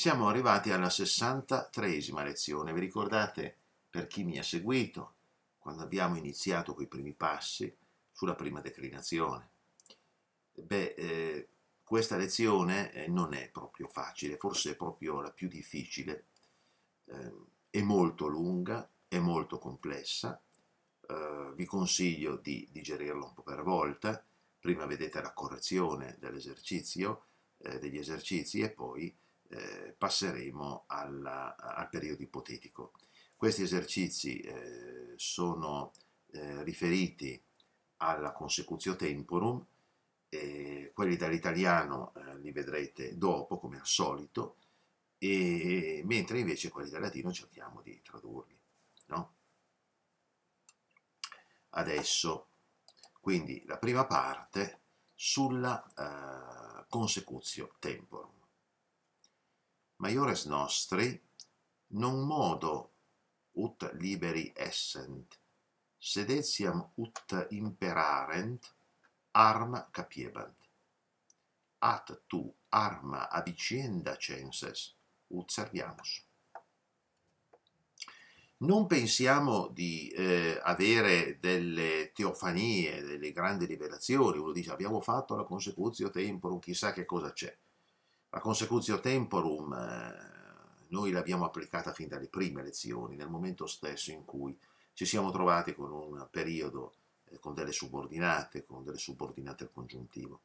Siamo arrivati alla 63esima lezione, vi ricordate per chi mi ha seguito quando abbiamo iniziato con i primi passi sulla prima declinazione? Beh, eh, questa lezione eh, non è proprio facile, forse è proprio la più difficile, eh, è molto lunga, è molto complessa, eh, vi consiglio di digerirla un po' per volta, prima vedete la correzione dell'esercizio, eh, degli esercizi e poi eh, passeremo alla, al periodo ipotetico. Questi esercizi eh, sono eh, riferiti alla consecutio temporum, quelli dall'italiano eh, li vedrete dopo come al solito, e, mentre invece quelli dal latino cerchiamo di tradurli. No? Adesso, quindi la prima parte sulla eh, consecutio temporum maiores nostri, non modo ut liberi essent, sed etiam ut imperarent, arm capiebant. At tu arma a vicenda censes, ut serviamus. Non pensiamo di eh, avere delle teofanie, delle grandi rivelazioni, uno dice abbiamo fatto la consecutio temporum, chissà che cosa c'è la consecutio temporum eh, noi l'abbiamo applicata fin dalle prime lezioni, nel momento stesso in cui ci siamo trovati con un periodo eh, con delle subordinate, con delle subordinate al congiuntivo.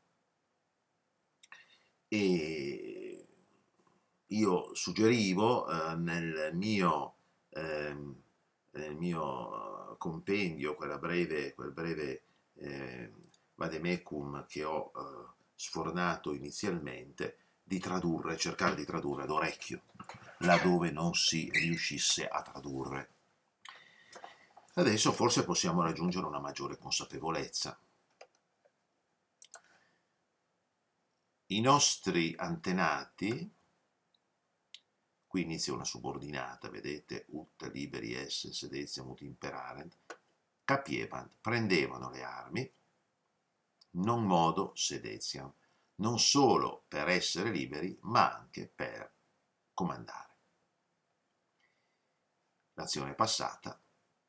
E io suggerivo eh, nel mio ehm, nel mio compendio, breve, quel breve eh, vademecum che ho eh, sfornato inizialmente, di tradurre, cercare di tradurre ad laddove non si riuscisse a tradurre. Adesso forse possiamo raggiungere una maggiore consapevolezza. I nostri antenati, qui inizia una subordinata, vedete, utta liberi esse, sedezia mut imperarent, capievant, prendevano le armi, non modo sedeziam non solo per essere liberi, ma anche per comandare. L'azione passata,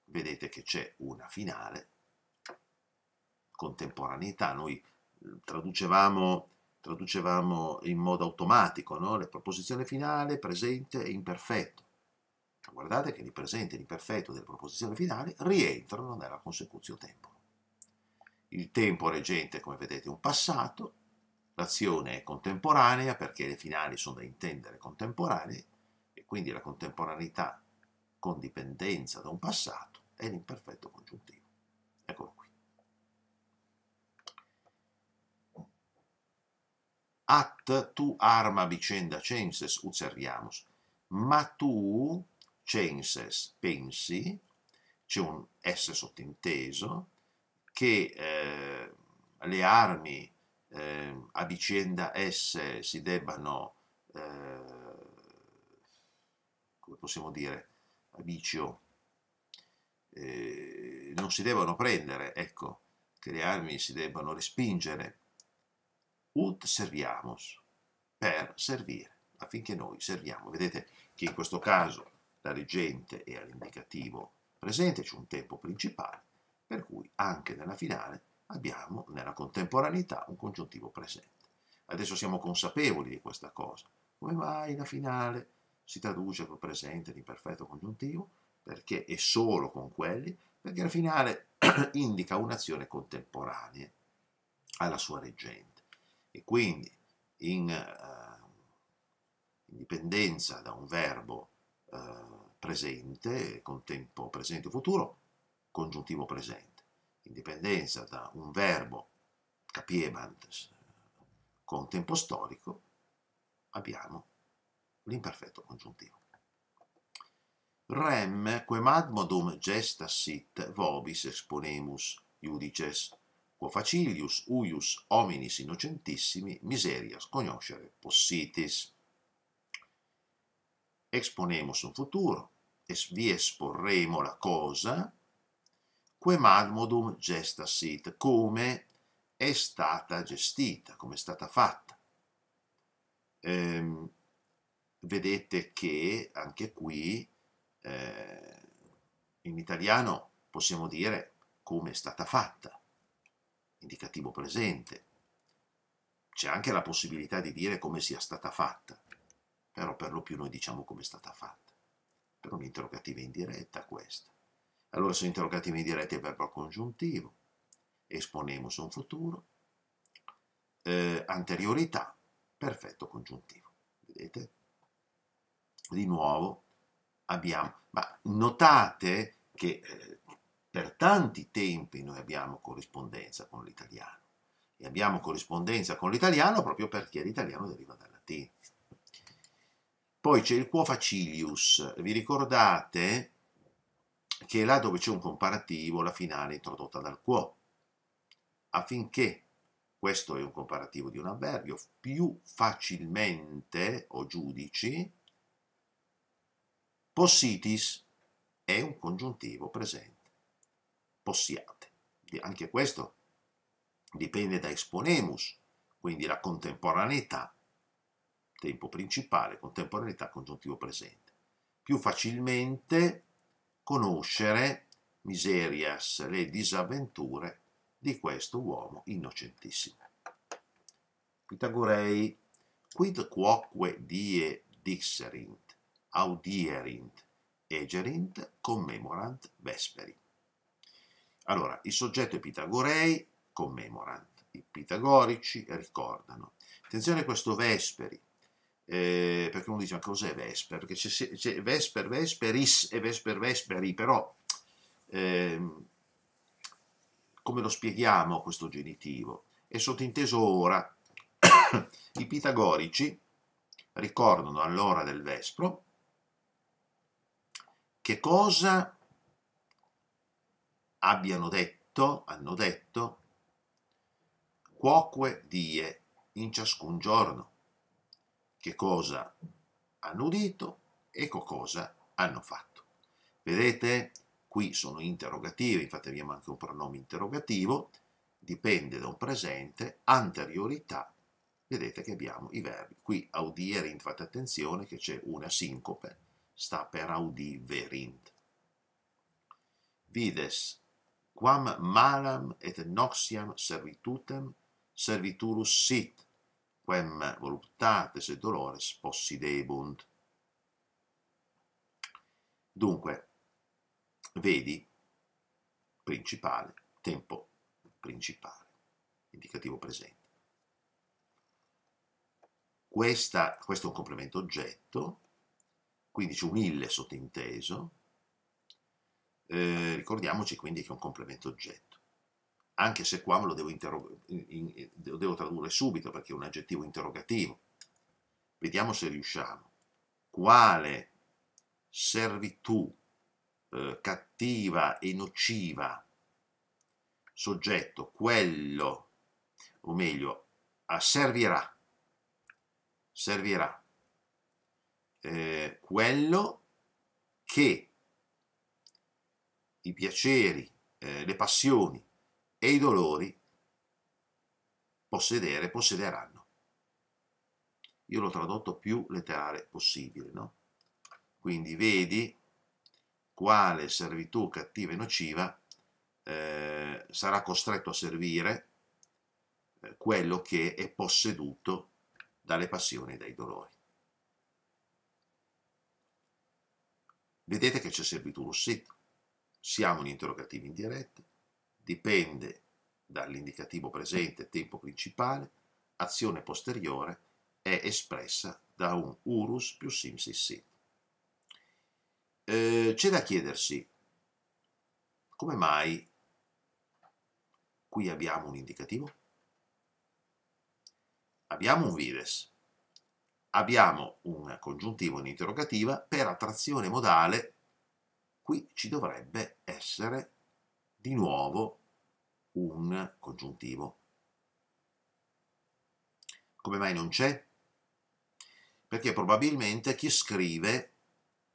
vedete che c'è una finale, contemporaneità, noi traducevamo, traducevamo in modo automatico no? la proposizione finale, presente e imperfetto. Guardate che il presente e l'imperfetto della proposizione finale rientrano nella consecuzio tempo. Il tempo reggente, come vedete, è un passato, L'azione è contemporanea perché le finali sono da intendere contemporanee e quindi la contemporaneità con dipendenza da un passato è l'imperfetto congiuntivo. Eccolo qui. At tu arma vicenda censes userriamus, ma tu censes pensi, c'è un S sottinteso, che eh, le armi eh, a vicenda esse si debbano, eh, come possiamo dire, a vicio, eh, non si debbano prendere, ecco, che le armi si debbano respingere. Ut serviamus, per servire, affinché noi serviamo. Vedete che in questo caso la reggente è all'indicativo presente, c'è un tempo principale, per cui anche nella finale abbiamo nella contemporaneità un congiuntivo presente. Adesso siamo consapevoli di questa cosa. Come mai la finale si traduce col presente l'imperfetto congiuntivo? Perché è solo con quelli, perché la finale indica un'azione contemporanea alla sua reggente. E quindi, in, eh, in dipendenza da un verbo eh, presente, con tempo presente o futuro, congiuntivo presente indipendenza da un verbo capiebant con tempo storico, abbiamo l'imperfetto congiuntivo. Rem quem admodum gesta sit vobis exponemus iudices quo facilius uius hominis innocentissimi miserias conoscere possitis. Exponemus un futuro, es vi esporremo la cosa que marmodum gesta sit, come è stata gestita, come è stata fatta. Ehm, vedete che anche qui eh, in italiano possiamo dire come è stata fatta, indicativo presente. C'è anche la possibilità di dire come sia stata fatta, però per lo più noi diciamo come è stata fatta. Per un'interrogativa indiretta questa. Allora sono interrogativi indiretti per verbo congiuntivo, esponemos un futuro, eh, anteriorità, perfetto congiuntivo. Vedete? Di nuovo abbiamo, ma notate che eh, per tanti tempi noi abbiamo corrispondenza con l'italiano e abbiamo corrispondenza con l'italiano proprio perché l'italiano deriva dal latino. Poi c'è il quo facilius, vi ricordate che è là dove c'è un comparativo la finale introdotta dal quo, affinché questo è un comparativo di un avverbio, più facilmente o giudici possitis è un congiuntivo presente. Possiate. Anche questo dipende da exponemus, quindi la contemporaneità, tempo principale, contemporaneità congiuntivo presente. Più facilmente conoscere, miserias, le disavventure di questo uomo innocentissimo. Pitagorei, quid quoque die dixerint, audierint, egerint, commemorant vesperi. Allora, il soggetto è Pitagorei, commemorant, i pitagorici ricordano. Attenzione a questo vesperi, eh, perché uno dice ma cos'è Vesper? Perché c'è, c'è Vesper Vesperis e Vesper Vesperi, però eh, come lo spieghiamo questo genitivo? È sottinteso ora. I pitagorici ricordano all'ora del Vespro che cosa abbiano detto, hanno detto, quoque die in ciascun giorno che cosa hanno udito e che cosa hanno fatto. Vedete? Qui sono interrogativi, infatti abbiamo anche un pronome interrogativo, dipende da un presente, anteriorità, vedete che abbiamo i verbi. Qui audierint, fate attenzione che c'è una sincope, sta per audiverint. Vides, quam malam et noxiam servitutem serviturus sit, quem voluptates e dolores possidebunt. Dunque, vedi, principale, tempo principale, indicativo presente. Questa, questo è un complemento oggetto, quindi c'è un ille sottinteso, eh, ricordiamoci quindi che è un complemento oggetto anche se qua me lo devo, in, in, lo devo tradurre subito perché è un aggettivo interrogativo. Vediamo se riusciamo. Quale servitù eh, cattiva e nociva soggetto, quello, o meglio, servirà, servirà, eh, quello che i piaceri, eh, le passioni, e i dolori possedere, possederanno. Io l'ho tradotto più letterale possibile, no? Quindi vedi quale servitù cattiva e nociva eh, sarà costretto a servire eh, quello che è posseduto dalle passioni e dai dolori. Vedete che c'è servitù Rossetti, siamo in interrogativi indiretti, dipende dall'indicativo presente tempo principale, azione posteriore è espressa da un urus più simsis sin. Eh, c'è da chiedersi come mai qui abbiamo un indicativo? Abbiamo un vides, abbiamo un congiuntivo in interrogativa, per attrazione modale qui ci dovrebbe essere di nuovo un congiuntivo. Come mai non c'è? Perché probabilmente chi scrive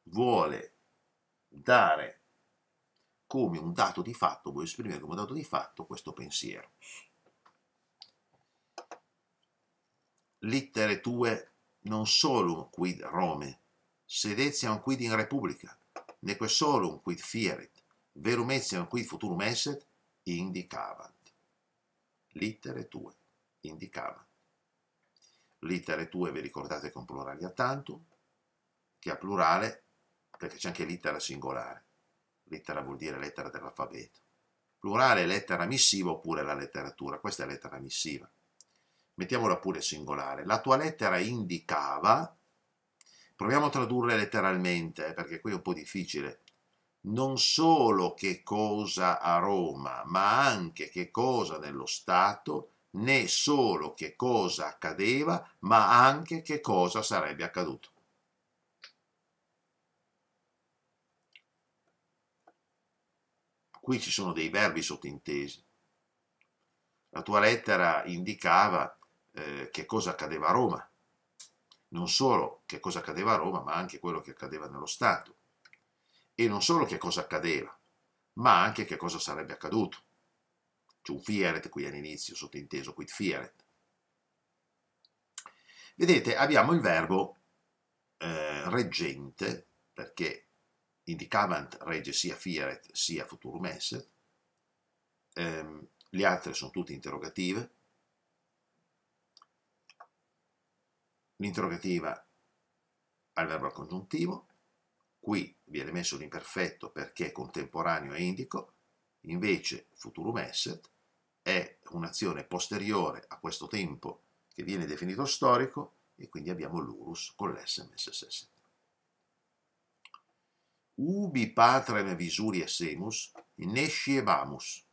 vuole dare come un dato di fatto, vuole esprimere come dato di fatto questo pensiero. Littere tue non solum quid Rome, sedezia un quid in repubblica, neque solum quid fieret verum etiam qui futurum esset, indicavant. Littere tue, indicavant. Littere tue, vi ricordate con è un plurale a tantum, che ha plurale perché c'è anche lettera singolare. Lettera vuol dire lettera dell'alfabeto. Plurale lettera missiva oppure la letteratura, questa è lettera missiva. Mettiamola pure singolare. La tua lettera indicava, proviamo a tradurre letteralmente eh, perché qui è un po' difficile, non solo che cosa a Roma, ma anche che cosa nello Stato, né solo che cosa accadeva, ma anche che cosa sarebbe accaduto. Qui ci sono dei verbi sottintesi. La tua lettera indicava eh, che cosa accadeva a Roma, non solo che cosa accadeva a Roma, ma anche quello che accadeva nello Stato e non solo che cosa accadeva, ma anche che cosa sarebbe accaduto. C'è un fieret qui all'inizio, sottinteso quid fieret. Vedete, abbiamo il verbo eh, reggente, perché indicavant regge sia fieret sia futurum esset, eh, le altre sono tutte interrogative, l'interrogativa al verbo al congiuntivo, qui viene messo l'imperfetto perché è contemporaneo e indico, invece futurum esset è un'azione posteriore a questo tempo che viene definito storico e quindi abbiamo l'urus con l'sms esset. Ubi patrem visuri essemus, nescievamus.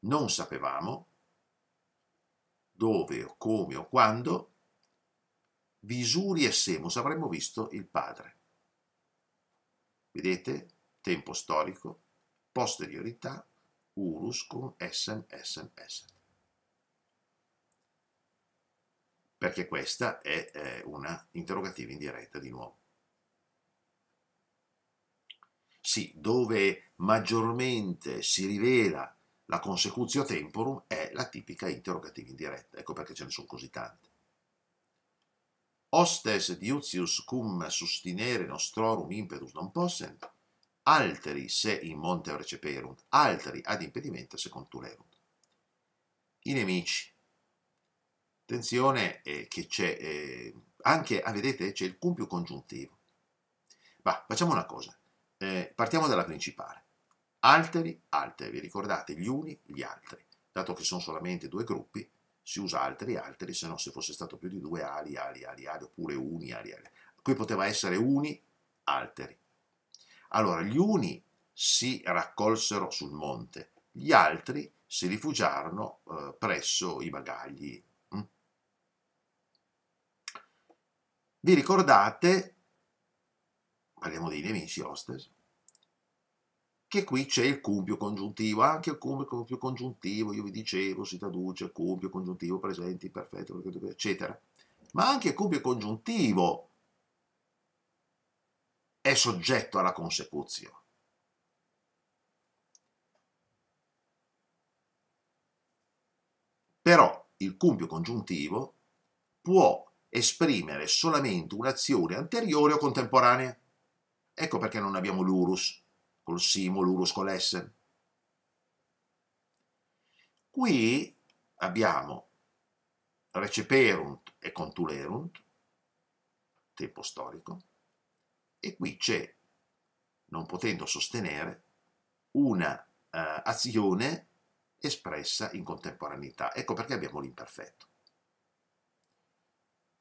Non sapevamo dove o come o quando visuri semus avremmo visto il padre. Vedete? Tempo storico, posteriorità, urus con essen, essen, essen. Perché questa è eh, una interrogativa indiretta di nuovo. Sì, dove maggiormente si rivela la consecutio temporum è la tipica interrogativa indiretta, ecco perché ce ne sono così tante hostes diutius cum sustinere nostrorum impetus non possent, alteri se in monte receperunt, alteri ad impedimento secondo tu contulerunt. I nemici. Attenzione eh, che c'è, eh, anche, ah, vedete, c'è il cumpiu congiuntivo. Ma facciamo una cosa, eh, partiamo dalla principale. Alteri, alteri, vi ricordate, gli uni, gli altri. Dato che sono solamente due gruppi, si usa altri, altri, se no se fosse stato più di due ali, ali, ali, ali, oppure uni, ali, ali. Qui poteva essere uni, alteri. Allora, gli uni si raccolsero sul monte, gli altri si rifugiarono eh, presso i bagagli. Mm. Vi ricordate, parliamo dei nemici, hostess, che qui c'è il cumpio congiuntivo, anche il cumpio congiuntivo, io vi dicevo, si traduce cumpio congiuntivo presente, perfetto, eccetera. Ma anche il cumpio congiuntivo è soggetto alla consecuzione. Però il cumpio congiuntivo può esprimere solamente un'azione anteriore o contemporanea. Ecco perché non abbiamo l'urus col simo, simulurus colesse. Qui abbiamo receperunt e contulerunt, tempo storico, e qui c'è, non potendo sostenere, una uh, azione espressa in contemporaneità. Ecco perché abbiamo l'imperfetto.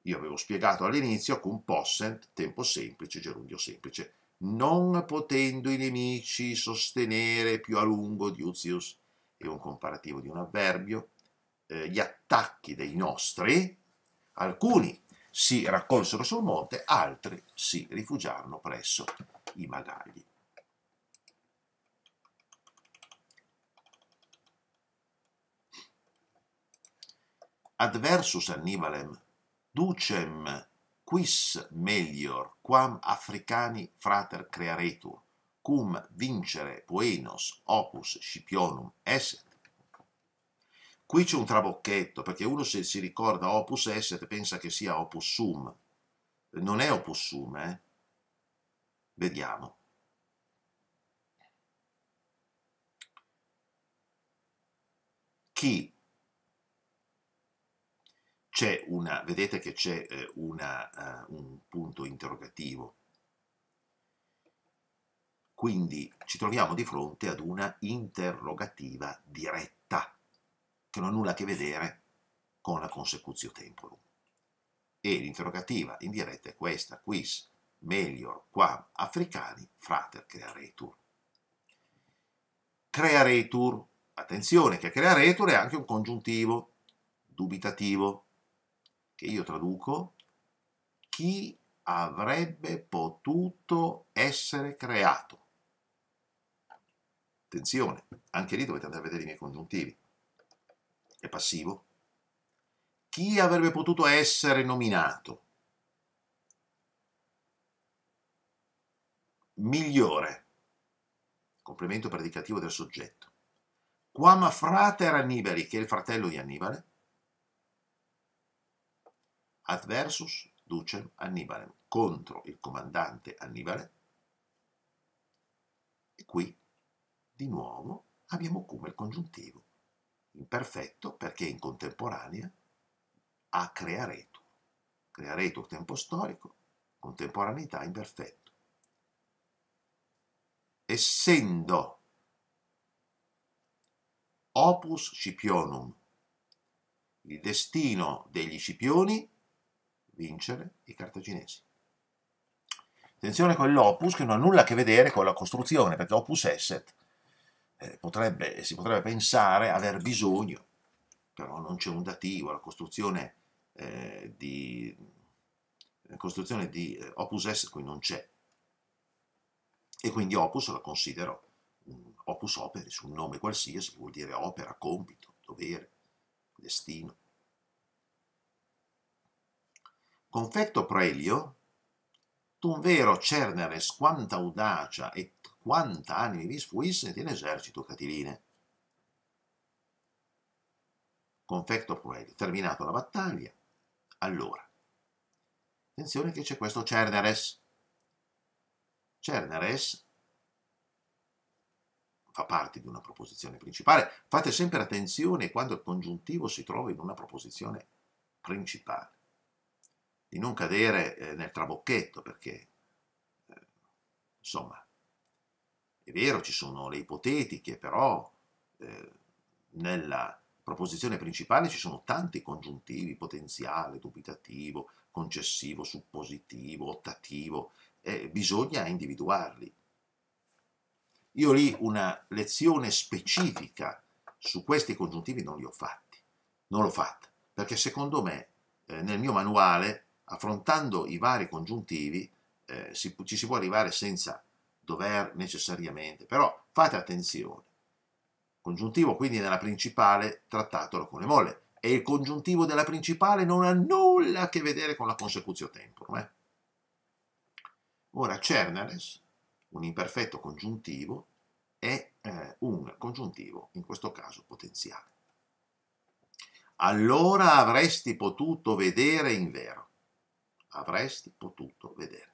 Io avevo spiegato all'inizio cum possent, tempo semplice, gerundio semplice non potendo i nemici sostenere più a lungo Diuzius, è un comparativo di un avverbio, eh, gli attacchi dei nostri, alcuni si raccolsero sul monte, altri si rifugiarono presso i magagli. Adversus Annibalem ducem quis melior quam africani frater crearetur, cum vincere poenos opus scipionum est. Qui c'è un trabocchetto, perché uno se si ricorda opus est pensa che sia opus sum. Non è opus sum, eh? Vediamo. Chi una, vedete che c'è eh, una, uh, un punto interrogativo. Quindi ci troviamo di fronte ad una interrogativa diretta, che non ha nulla a che vedere con la consecutio temporum. E l'interrogativa indiretta è questa, quis melior quam africani frater crearetur. Crearetur, attenzione che crearetur è anche un congiuntivo dubitativo, che io traduco, chi avrebbe potuto essere creato? Attenzione, anche lì dovete andare a vedere i miei congiuntivi. È passivo. Chi avrebbe potuto essere nominato? Migliore. Complemento predicativo del soggetto. Quam frater Annibali, che è il fratello di Annibale, adversus ducem Annibalem, contro il comandante Annibale. E qui, di nuovo, abbiamo come il congiuntivo, imperfetto perché in contemporanea a crearetur. Crearetur tempo storico, contemporaneità imperfetto. Essendo opus scipionum, il destino degli scipioni vincere i cartaginesi. Attenzione con l'opus che non ha nulla a che vedere con la costruzione, perché opus esset eh, potrebbe, si potrebbe pensare aver bisogno, però non c'è un dativo, la costruzione eh, di, la costruzione di eh, opus esset qui non c'è. E quindi opus la considero un opus operis, un nome qualsiasi, vuol dire opera, compito, dovere, destino. Confetto Prelio, un vero cernere quanta audacia e quanta animi vis fuisse esercito catiline. Confetto Prelio, terminata la battaglia, allora. Attenzione che c'è questo cerneres. Cerneres fa parte di una proposizione principale. Fate sempre attenzione quando il congiuntivo si trova in una proposizione principale di non cadere eh, nel trabocchetto, perché, eh, insomma, è vero, ci sono le ipotetiche, però eh, nella proposizione principale ci sono tanti congiuntivi, potenziale, dubitativo, concessivo, suppositivo, ottativo, eh, bisogna individuarli. Io lì una lezione specifica su questi congiuntivi non li ho fatti, non l'ho fatta, perché secondo me eh, nel mio manuale affrontando i vari congiuntivi eh, si, ci si può arrivare senza dover necessariamente, però fate attenzione. Congiuntivo quindi nella principale trattatelo con le molle e il congiuntivo della principale non ha nulla a che vedere con la consecutio temporum. Eh? Ora cerneres, un imperfetto congiuntivo, è eh, un congiuntivo in questo caso potenziale. Allora avresti potuto vedere in vero avresti potuto vedere.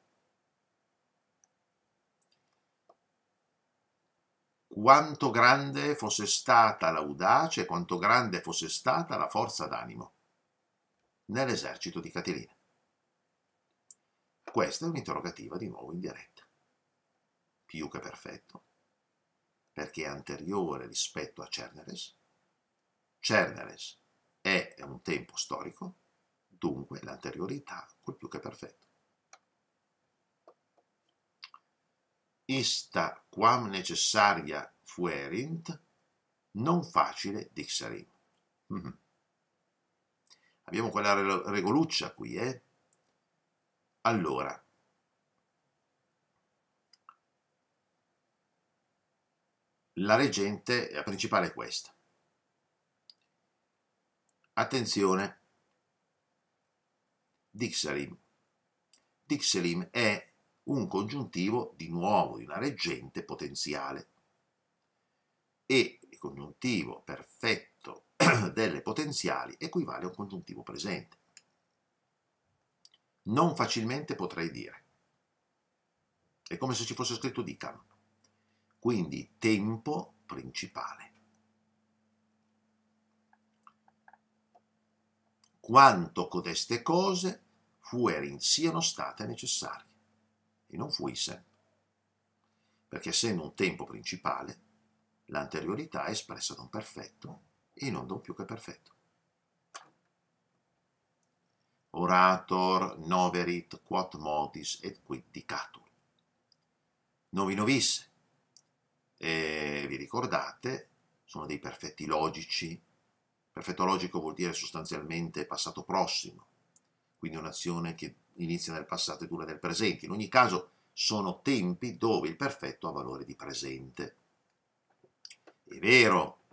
Quanto grande fosse stata l'audace, quanto grande fosse stata la forza d'animo nell'esercito di Caterina. Questa è un'interrogativa di nuovo in diretta. Più che perfetto, perché è anteriore rispetto a Cerneres. Cerneres è un tempo storico, dunque l'anteriorità col più che perfetto. Ista quam necessaria fuerint, non facile dixerim. Mm -hmm. Abbiamo quella regoluccia qui, eh? Allora, la reggente, la principale è questa. Attenzione, Dixelim. Dixelim è un congiuntivo di nuovo di una reggente potenziale e il congiuntivo perfetto delle potenziali equivale a un congiuntivo presente. Non facilmente potrei dire. È come se ci fosse scritto Dicam. Quindi tempo principale. quanto codeste cose fuerin siano state necessarie, e non fuise, perché essendo un tempo principale, l'anteriorità è espressa da un perfetto e non da un più che perfetto. Orator noverit quod modis et quid dicatur. Novino visse, e vi ricordate, sono dei perfetti logici, Perfetto logico vuol dire sostanzialmente passato prossimo, quindi un'azione che inizia nel passato e dura nel presente. In ogni caso sono tempi dove il perfetto ha valore di presente. È vero,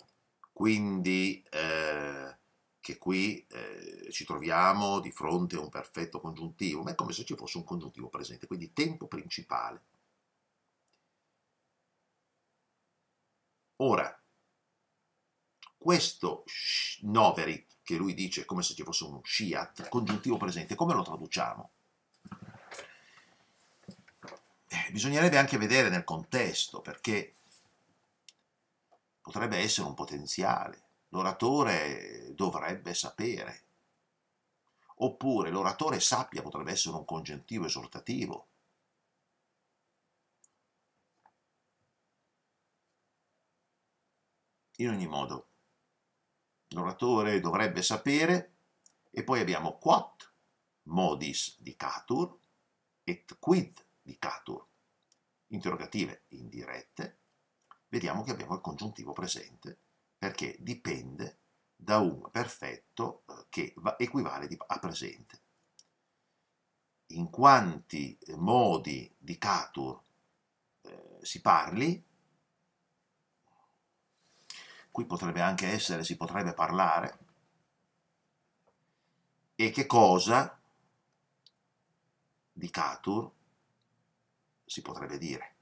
quindi eh, che qui eh, ci troviamo di fronte a un perfetto congiuntivo, ma è come se ci fosse un congiuntivo presente, quindi tempo principale. Ora, questo noveri che lui dice come se ci fosse uno sciat, congiuntivo presente, come lo traduciamo? Eh, bisognerebbe anche vedere nel contesto, perché potrebbe essere un potenziale, l'oratore dovrebbe sapere, oppure l'oratore sappia potrebbe essere un congiuntivo esortativo, In ogni modo, l'oratore dovrebbe sapere, e poi abbiamo quot modis dicatur et quid dicatur, interrogative indirette, vediamo che abbiamo il congiuntivo presente perché dipende da un perfetto eh, che equivale a presente. In quanti modi di Catur eh, si parli, qui potrebbe anche essere, si potrebbe parlare, e che cosa di Catur si potrebbe dire,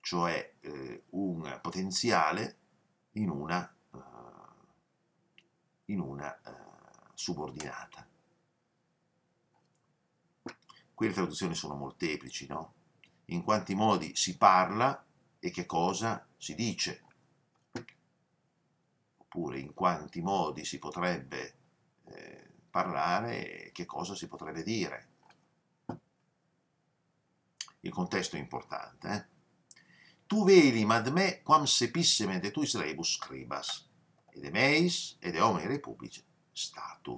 cioè eh, un potenziale in una, eh, in una eh, subordinata. Qui le traduzioni sono molteplici, no? In quanti modi si parla e che cosa si dice oppure in quanti modi si potrebbe eh, parlare e che cosa si potrebbe dire. Il contesto è importante. Eh? Tu veli ad me quam sepissement et tuis rebus scribas, ed emeis ed e omni statu.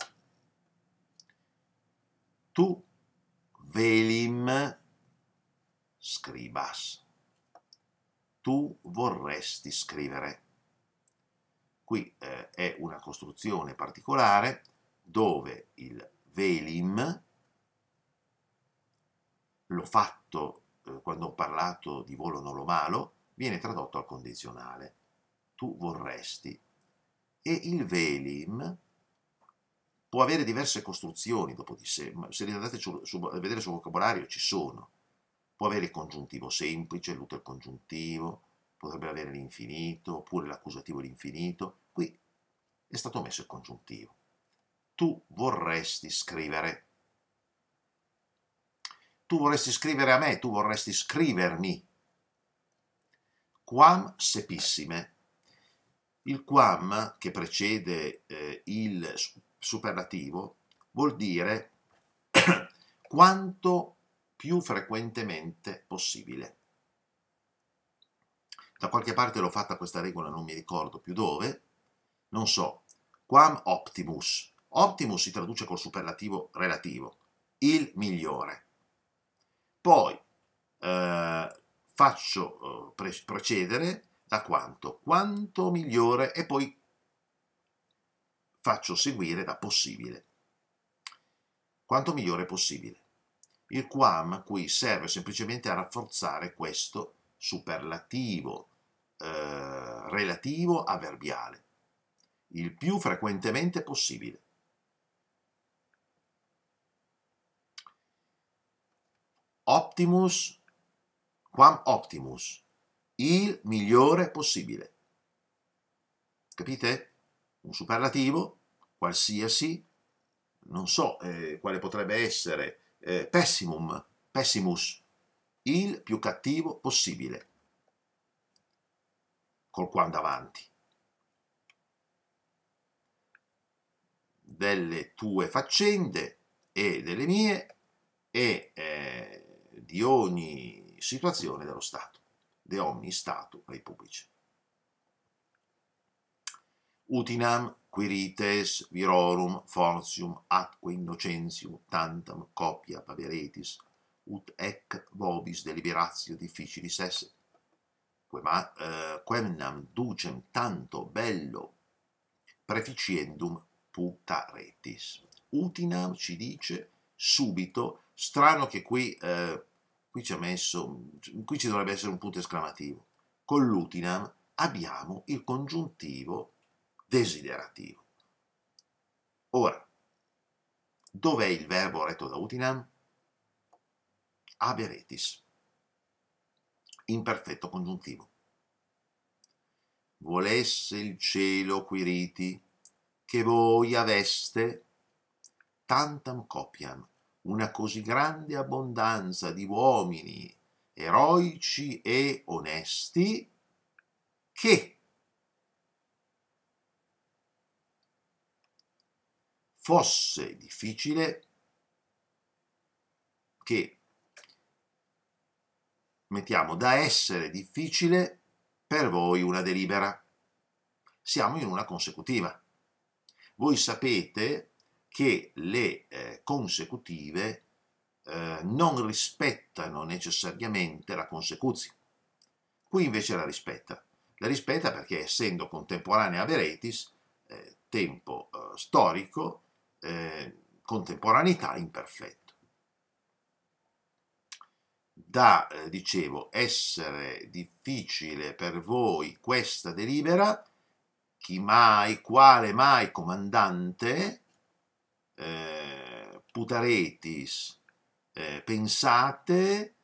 Tu velim scribas. Tu vorresti scrivere. Qui eh, è una costruzione particolare dove il velim, l'ho fatto eh, quando ho parlato di volo non lo malo, viene tradotto al condizionale. Tu vorresti. E il velim può avere diverse costruzioni dopo di sé, ma se andate a vedere sul vocabolario ci sono. Può avere il congiuntivo semplice, l'utero congiuntivo, potrebbe avere l'infinito, oppure l'accusativo l'infinito. Qui è stato messo il congiuntivo. Tu vorresti scrivere. Tu vorresti scrivere a me, tu vorresti scrivermi. Quam sepissime. Il quam che precede eh, il superlativo vuol dire quanto più frequentemente possibile. Da qualche parte l'ho fatta questa regola, non mi ricordo più dove, non so, quam optimus. Optimus si traduce col superlativo relativo, il migliore. Poi eh, faccio eh, pre precedere da quanto, quanto migliore e poi faccio seguire da possibile. Quanto migliore possibile. Il quam qui serve semplicemente a rafforzare questo superlativo eh, relativo avverbiale il più frequentemente possibile. Optimus quam optimus, il migliore possibile. Capite? Un superlativo, qualsiasi, non so eh, quale potrebbe essere, eh, pessimum, pessimus, il più cattivo possibile. Col quam davanti. delle tue faccende e delle mie e eh, di ogni situazione dello Stato, di de ogni Stato repubblice. Utinam quirites virorum fortium atque innocentium tantam copia paveretis ut ec vobis deliberatio difficilis esse quemnam eh, ducem tanto bello preficiendum putaretis. Utinam ci dice subito, strano che qui, eh, qui ci ha messo, qui ci dovrebbe essere un punto esclamativo, con l'utinam abbiamo il congiuntivo desiderativo. Ora, dov'è il verbo retto da utinam? Aberetis, in perfetto congiuntivo. Volesse il cielo quiriti, che voi aveste tantam copiam, una così grande abbondanza di uomini eroici e onesti che fosse difficile che mettiamo da essere difficile per voi una delibera. Siamo in una consecutiva. Voi sapete che le eh, consecutive eh, non rispettano necessariamente la consecuzione. Qui invece la rispetta. La rispetta perché essendo contemporanea a Veretis, eh, tempo eh, storico, eh, contemporaneità imperfetto. Da, eh, dicevo, essere difficile per voi questa delibera, chi mai, quale mai comandante eh, putaretis eh, pensate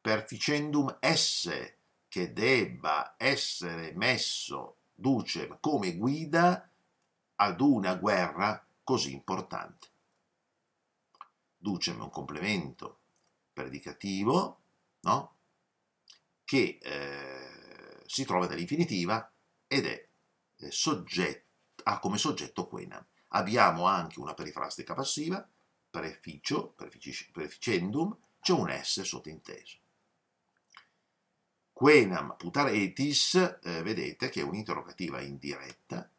perficendum esse che debba essere messo ducem come guida ad una guerra così importante. Ducem è un complemento predicativo, no? che eh, si trova nell'infinitiva ed è eh, soggetto, ha come soggetto quenam. Abbiamo anche una perifrastica passiva, preficio, preficendum, c'è un S sottinteso. Quenam putaretis, eh, vedete che è un'interrogativa indiretta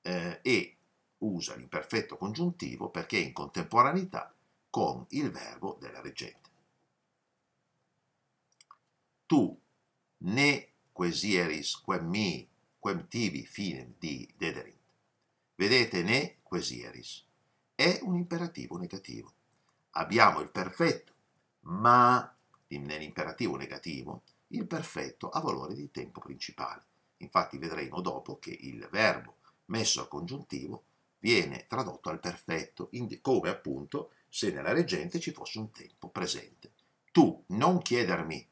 eh, e usa l'imperfetto congiuntivo perché è in contemporaneità con il verbo della reggente. Tu ne quesieris quem mi quem tibi finem di dederint. Vedete ne quesieris. È un imperativo negativo. Abbiamo il perfetto, ma nell'imperativo negativo il perfetto ha valore di tempo principale. Infatti vedremo dopo che il verbo messo al congiuntivo viene tradotto al perfetto, come appunto se nella reggente ci fosse un tempo presente. Tu non chiedermi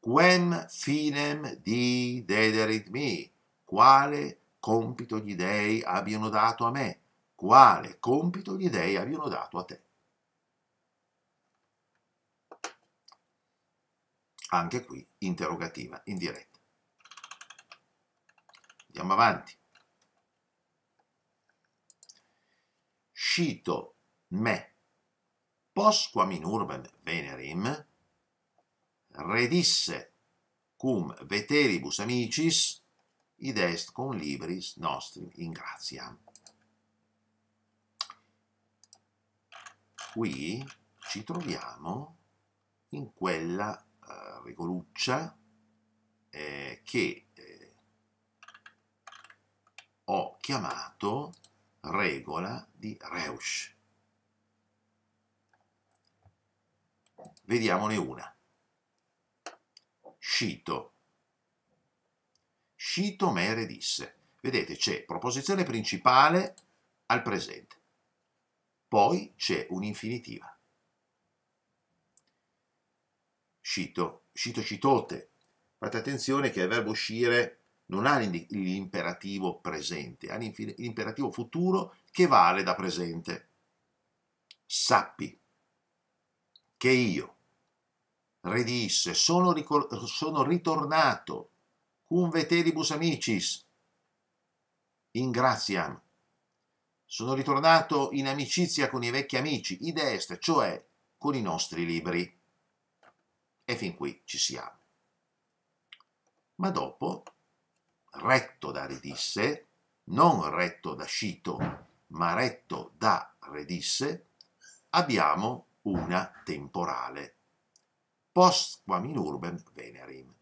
Quem finem di dederit mi? Quale compito gli dei abbiano dato a me? Quale compito gli dei abbiano dato a te? Anche qui interrogativa indiretta. Andiamo avanti. Scito me posquamin urban venerim redisse cum veteribus amicis id est con libris nostri in gratia. Qui ci troviamo in quella eh, regoluccia eh, che eh, ho chiamato regola di Reusch. Vediamone una. Scito. Scito Mere disse. Vedete, c'è proposizione principale al presente. Poi c'è un'infinitiva. Scito, scito citote. Fate attenzione che il verbo uscire non ha l'imperativo presente, ha l'imperativo futuro che vale da presente. Sappi che io, redisse, sono, sono ritornato, cum veteribus amicis, in gratiam. Sono ritornato in amicizia con i vecchi amici, i dest, cioè con i nostri libri. E fin qui ci siamo. Ma dopo, retto da redisse, non retto da scito, ma retto da redisse, abbiamo una temporale. Postquam in urbem venerim.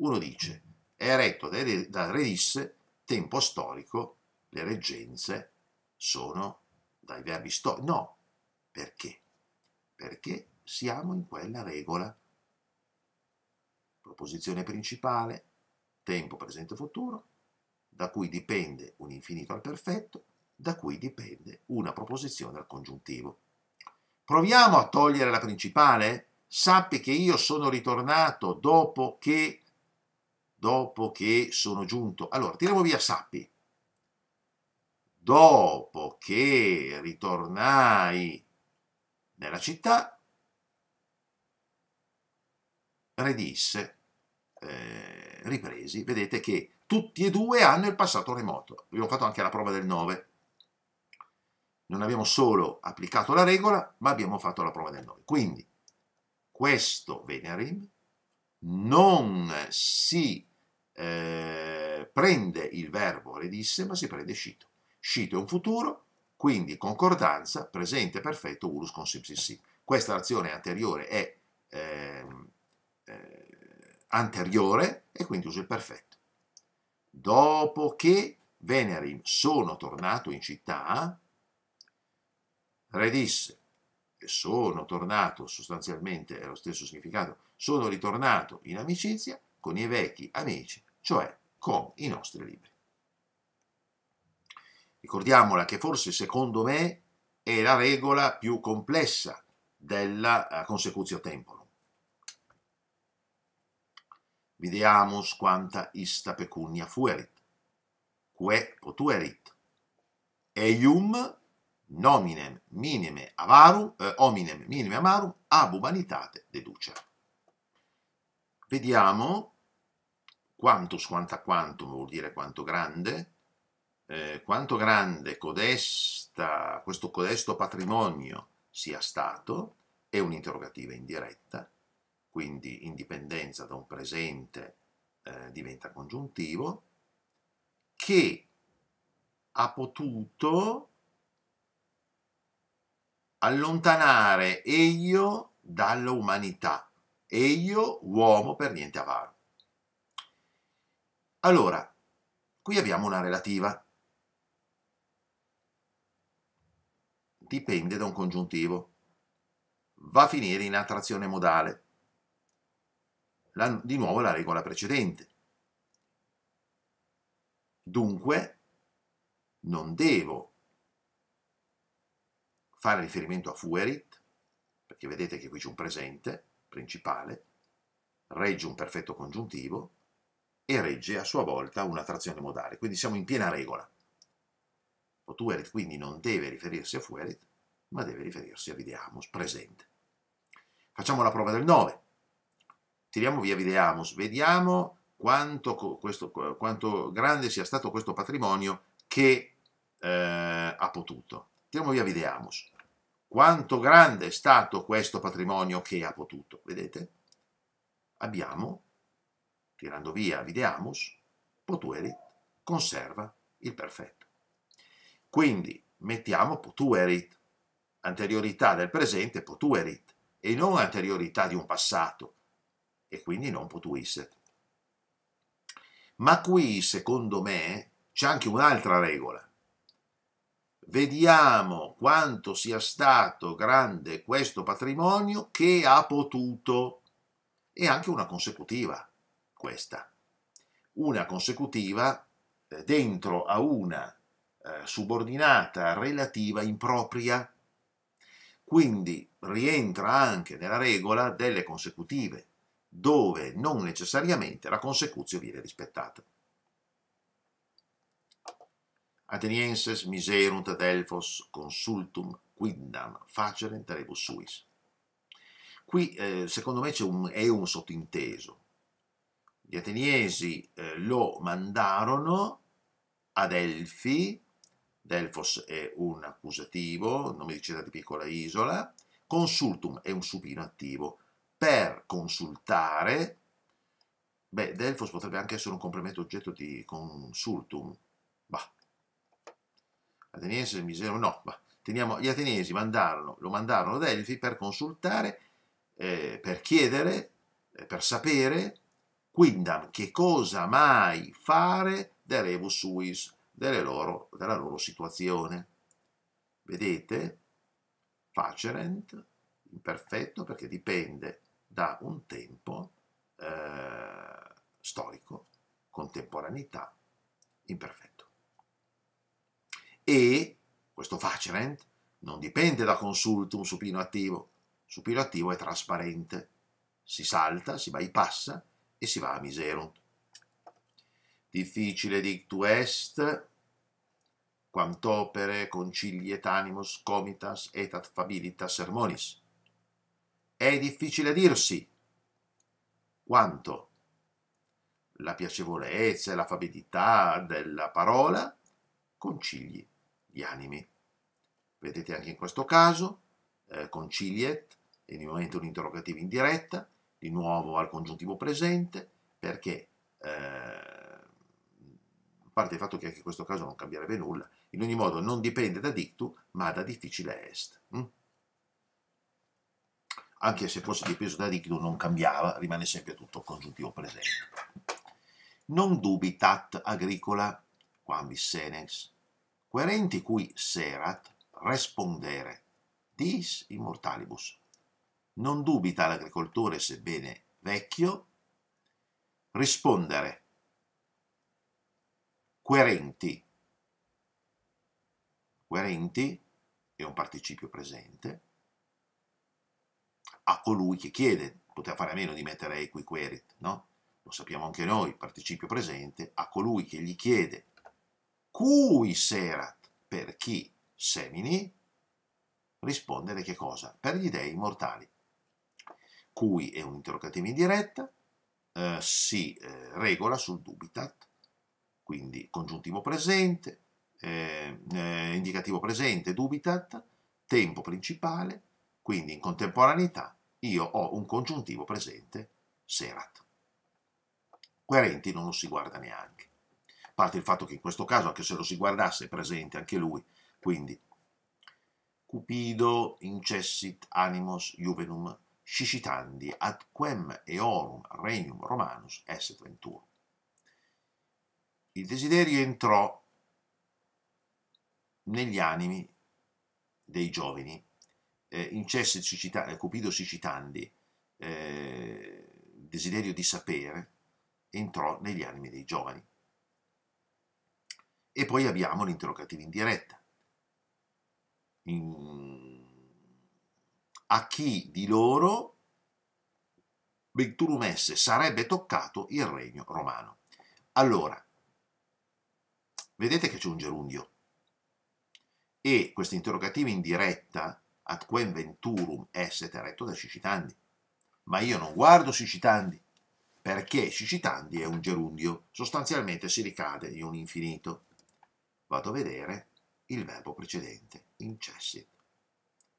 Uno dice, è eretto da Redisse, tempo storico, le reggenze sono dai verbi storici. No, perché? Perché siamo in quella regola. Proposizione principale, tempo presente futuro, da cui dipende un infinito al perfetto, da cui dipende una proposizione al congiuntivo. Proviamo a togliere la principale? sappi che io sono ritornato dopo che, dopo che sono giunto. Allora, tiriamo via sappi. Dopo che ritornai nella città, redisse, eh, ripresi, vedete che tutti e due hanno il passato remoto. Abbiamo fatto anche la prova del 9. Non abbiamo solo applicato la regola, ma abbiamo fatto la prova del 9. Quindi questo venerin non si eh, prende il verbo redisse, ma si prende scito. Scito è un futuro, quindi concordanza, presente perfetto, urus consipsissi. Questa azione anteriore è eh, eh, anteriore e quindi uso il perfetto. Dopo che venerin sono tornato in città, redisse sono tornato sostanzialmente, è lo stesso significato, sono ritornato in amicizia con i vecchi amici, cioè con i nostri libri. Ricordiamola che forse secondo me è la regola più complessa della eh, consecutio temporum. Videamus quanta ista pecunia fuerit, que potuerit, eium nominem minime avarum, eh, hominem minime amarum, ab humanitate deduce. Vediamo quantus quanta quantum vuol dire quanto grande, eh, quanto grande codesta, questo codesto patrimonio sia stato, è un'interrogativa indiretta, quindi indipendenza da un presente eh, diventa congiuntivo, che ha potuto allontanare Eio dall'umanità, umanità, Eio uomo per niente avaro. Allora, qui abbiamo una relativa. Dipende da un congiuntivo. Va a finire in attrazione modale. La, di nuovo la regola precedente. Dunque, non devo fare riferimento a fuerit, perché vedete che qui c'è un presente principale, regge un perfetto congiuntivo e regge a sua volta una trazione modale, quindi siamo in piena regola. Potuerit quindi non deve riferirsi a fuerit, ma deve riferirsi a videamos, presente. Facciamo la prova del 9. Tiriamo via videamos, vediamo quanto, questo, quanto grande sia stato questo patrimonio che eh, ha potuto. Tiriamo vediamoci quanto grande è stato questo patrimonio che ha potuto. Vedete? Abbiamo, tirando via Videamus, Potueri conserva il perfetto. Quindi mettiamo Potuerit, anteriorità del presente Potuerit, e non anteriorità di un passato, e quindi non Potuisset. Ma qui, secondo me, c'è anche un'altra regola vediamo quanto sia stato grande questo patrimonio che ha potuto, e anche una consecutiva, questa, una consecutiva eh, dentro a una eh, subordinata relativa impropria, quindi rientra anche nella regola delle consecutive, dove non necessariamente la consecuzione viene rispettata. Atenienses miserunt delfos Elfos consultum quindam facerent rebus suis. Qui eh, secondo me c'è un, è un sottinteso. Gli ateniesi eh, lo mandarono a Delfi, Delfos è un accusativo, nome di città di piccola isola, consultum è un supino attivo, per consultare, beh, Delfos potrebbe anche essere un complemento oggetto di consultum, bah, Ateniense misero, no, ma teniamo, gli ateniesi mandarono, lo mandarono ad Elfi per consultare, eh, per chiedere, eh, per sapere, quindam, che cosa mai fare del rebus suis, loro, della loro situazione. Vedete? Facerent, imperfetto, perché dipende da un tempo eh, storico, contemporaneità, imperfetto e questo facirent non dipende da consultum supino attivo. Supino attivo è trasparente. Si salta, si bypassa e si va a miserunt. Difficile dictu est, quant'opere conciliet animus comitas et ad fabilitas sermonis. È difficile dirsi quanto la piacevolezza e la l'affabilità della parola concili gli animi. Vedete anche in questo caso, eh, conciliet, è nuovamente un interrogativo in diretta, di nuovo al congiuntivo presente, perché eh, a parte il fatto che anche in questo caso non cambierebbe nulla, in ogni modo non dipende da dictu, ma da difficile est. Mm? Anche se fosse dipeso da dictu non cambiava, rimane sempre tutto congiuntivo presente. Non dubitat agricola, quam senex, querenti cui serat respondere, dis immortalibus. Non dubita l'agricoltore, sebbene vecchio, rispondere, querenti. Querenti è un participio presente a colui che chiede, poteva fare a meno di mettere equi querit, no? Lo sappiamo anche noi, participio presente, a colui che gli chiede cui serat per chi semini, rispondere che cosa? Per gli dei mortali. Cui è un interrogativo in diretta, eh, si eh, regola sul dubitat, quindi congiuntivo presente, eh, eh indicativo presente, dubitat, tempo principale, quindi in contemporaneità io ho un congiuntivo presente, serat. Querenti non lo si guarda neanche parte il fatto che in questo caso, anche se lo si guardasse, è presente anche lui, quindi Cupido incessit animos juvenum scicitandi ad quem eorum regnum romanus est ventur. Il desiderio entrò negli animi dei giovani, eh, incessit sicita, eh, Cupido sicitandi, eh, desiderio di sapere, entrò negli animi dei giovani. E poi abbiamo l'interrogativo in diretta. Mm. A chi di loro Venturum esse sarebbe toccato il regno romano? Allora, vedete che c'è un gerundio. E questo interrogativo in diretta, ad quem venturum esset, è retto da Cicitandi. Ma io non guardo Cicitandi, perché Cicitandi è un gerundio, sostanzialmente si ricade in un infinito vado a vedere il verbo precedente, incessit.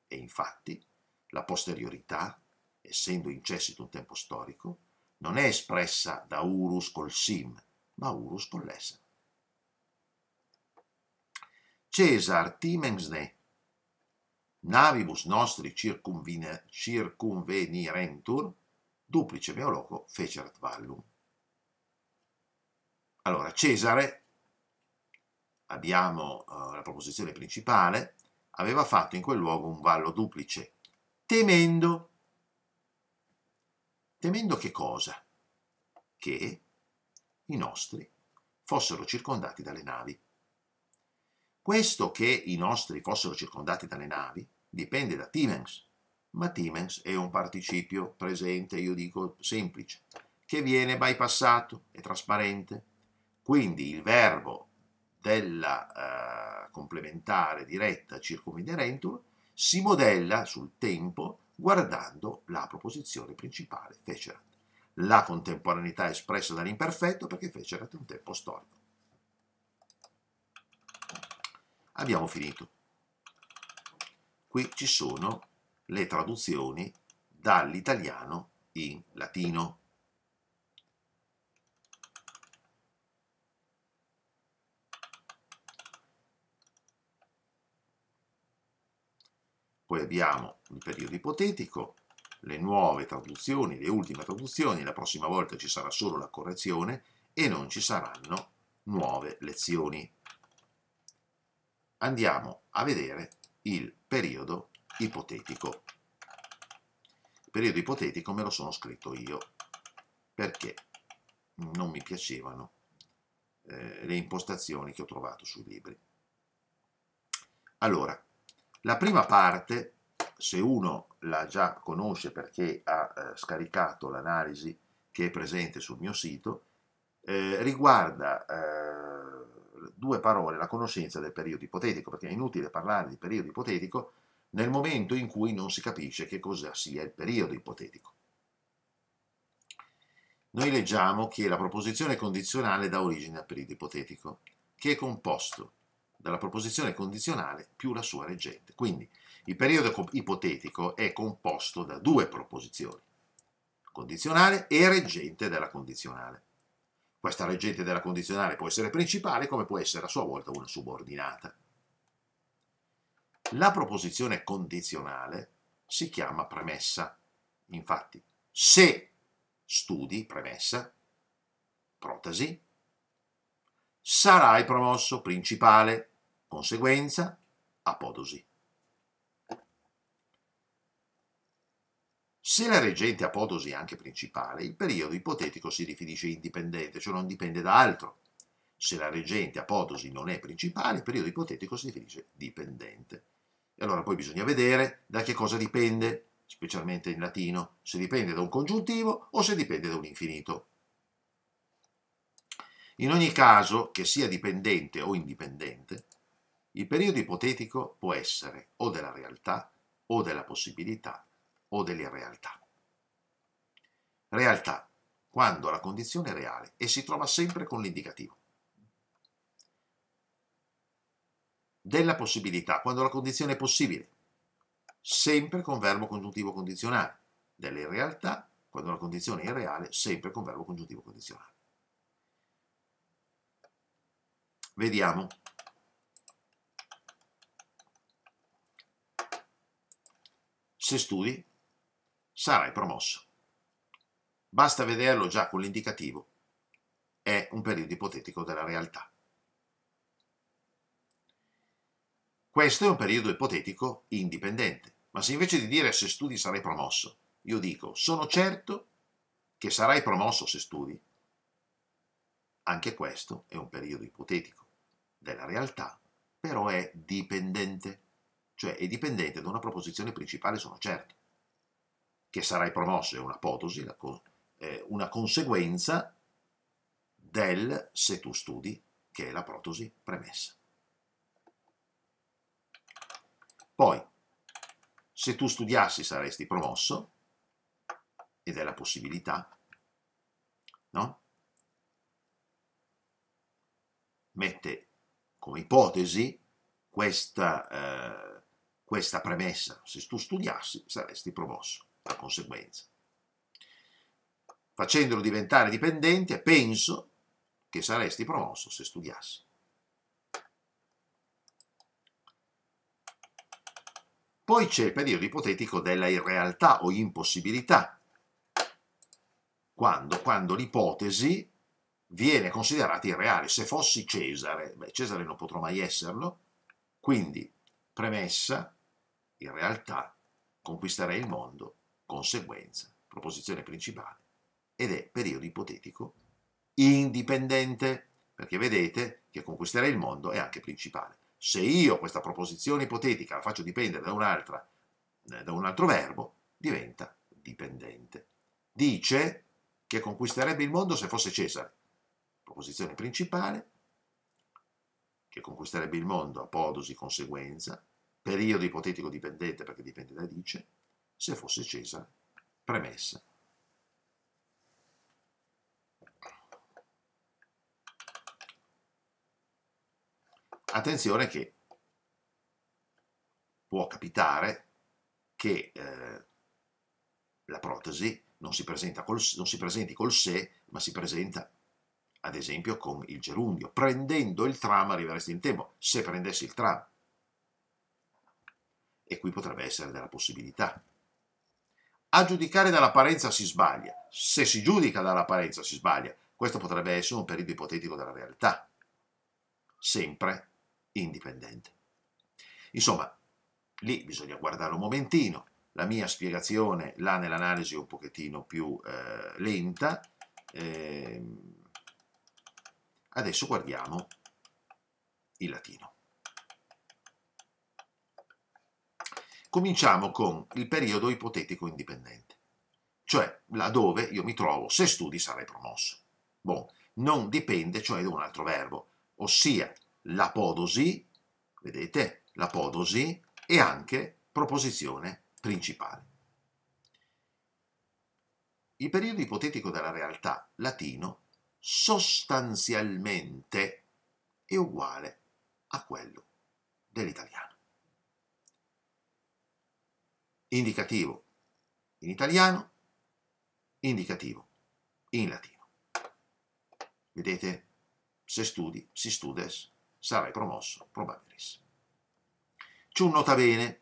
E infatti la posteriorità, essendo incessit un tempo storico, non è espressa da urus col sim, ma urus con l'essere. Cesar timens ne navibus nostri circumvenirentur duplice meoloco fecerat vallum. Allora, Cesare abbiamo eh, la proposizione principale, aveva fatto in quel luogo un vallo duplice, temendo. Temendo che cosa? Che i nostri fossero circondati dalle navi. Questo che i nostri fossero circondati dalle navi dipende da Timens, ma Timens è un participio presente, io dico semplice, che viene bypassato, è trasparente. Quindi il verbo della eh, complementare diretta circuminderentur si modella sul tempo guardando la proposizione principale fecerat, la contemporaneità espressa dall'imperfetto perché fecerat è un tempo storico. Abbiamo finito. Qui ci sono le traduzioni dall'italiano in latino. Poi abbiamo il periodo ipotetico, le nuove traduzioni, le ultime traduzioni, la prossima volta ci sarà solo la correzione e non ci saranno nuove lezioni. Andiamo a vedere il periodo ipotetico. Il periodo ipotetico me lo sono scritto io perché non mi piacevano eh, le impostazioni che ho trovato sui libri. Allora, la prima parte, se uno la già conosce perché ha eh, scaricato l'analisi che è presente sul mio sito, eh, riguarda eh, due parole, la conoscenza del periodo ipotetico, perché è inutile parlare di periodo ipotetico nel momento in cui non si capisce che cosa sia il periodo ipotetico. Noi leggiamo che la proposizione condizionale dà origine al periodo ipotetico, che è composto della proposizione condizionale più la sua reggente. Quindi il periodo ipotetico è composto da due proposizioni, condizionale e reggente della condizionale. Questa reggente della condizionale può essere principale come può essere a sua volta una subordinata. La proposizione condizionale si chiama premessa. Infatti, se studi premessa, protesi, sarai promosso principale Conseguenza, Apodosi. Se la reggente Apodosi è anche principale, il periodo ipotetico si definisce indipendente, cioè non dipende da altro. Se la reggente Apodosi non è principale, il periodo ipotetico si definisce dipendente. E allora poi bisogna vedere da che cosa dipende, specialmente in latino, se dipende da un congiuntivo o se dipende da un infinito. In ogni caso, che sia dipendente o indipendente, il periodo ipotetico può essere o della realtà, o della possibilità, o dell'irrealtà. Realtà, quando la condizione è reale e si trova sempre con l'indicativo. Della possibilità, quando la condizione è possibile, sempre con verbo congiuntivo condizionale. Dell'irrealtà, quando la condizione è irreale, sempre con verbo congiuntivo condizionale. Vediamo Se studi, sarai promosso. Basta vederlo già con l'indicativo. È un periodo ipotetico della realtà. Questo è un periodo ipotetico indipendente, ma se invece di dire se studi sarai promosso, io dico sono certo che sarai promosso se studi, anche questo è un periodo ipotetico della realtà, però è dipendente cioè è dipendente da una proposizione principale, sono certo, che sarai promosso è un'apotosi, una conseguenza del se tu studi, che è la protosi premessa. Poi, se tu studiassi saresti promosso, ed è la possibilità, no? Mette come ipotesi questa... Eh, questa premessa. Se tu studiassi saresti promosso, a conseguenza. Facendolo diventare dipendente, penso che saresti promosso se studiassi. Poi c'è il periodo ipotetico della irrealtà o impossibilità, quando, quando l'ipotesi viene considerata irreale. Se fossi Cesare, beh, Cesare non potrò mai esserlo, quindi premessa, in realtà conquisterei il mondo, conseguenza, proposizione principale, ed è periodo ipotetico indipendente, perché vedete che conquisterei il mondo è anche principale. Se io questa proposizione ipotetica la faccio dipendere da, un'altra, eh, da un altro verbo, diventa dipendente. Dice che conquisterebbe il mondo se fosse Cesare, proposizione principale, che conquisterebbe il mondo, apodosi, conseguenza, periodo ipotetico dipendente, perché dipende da Dice, se fosse Cesare. Premessa. Attenzione che può capitare che eh, la protesi non si, col, non si presenti col se, ma si presenta ad esempio con il gerundio. Prendendo il tram arriveresti in tempo, se prendessi il tram e qui potrebbe essere della possibilità. A giudicare dall'apparenza si sbaglia. Se si giudica dall'apparenza si sbaglia. Questo potrebbe essere un periodo ipotetico della realtà. Sempre indipendente. Insomma, lì bisogna guardare un momentino. La mia spiegazione là nell'analisi è un pochettino più eh, lenta. Eh, adesso guardiamo il latino. Cominciamo con il periodo ipotetico indipendente, cioè laddove io mi trovo se studi sarei promosso. Bon, non dipende cioè da un altro verbo, ossia l'apodosi, vedete, l'apodosi e anche proposizione principale. Il periodo ipotetico della realtà latino sostanzialmente è uguale a quello dell'italiano indicativo in italiano, indicativo in latino. Vedete? Se studi, si studes, sarai promosso, probabilis. C'è nota bene,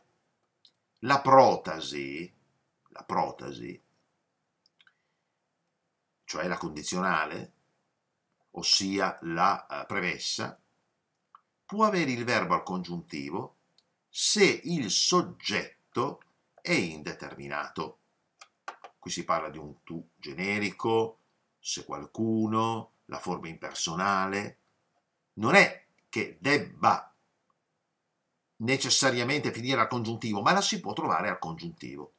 la protasi, la protasi, cioè la condizionale, ossia la eh, premessa, può avere il verbo al congiuntivo se il soggetto e indeterminato. Qui si parla di un tu generico, se qualcuno, la forma impersonale. Non è che debba necessariamente finire al congiuntivo, ma la si può trovare al congiuntivo.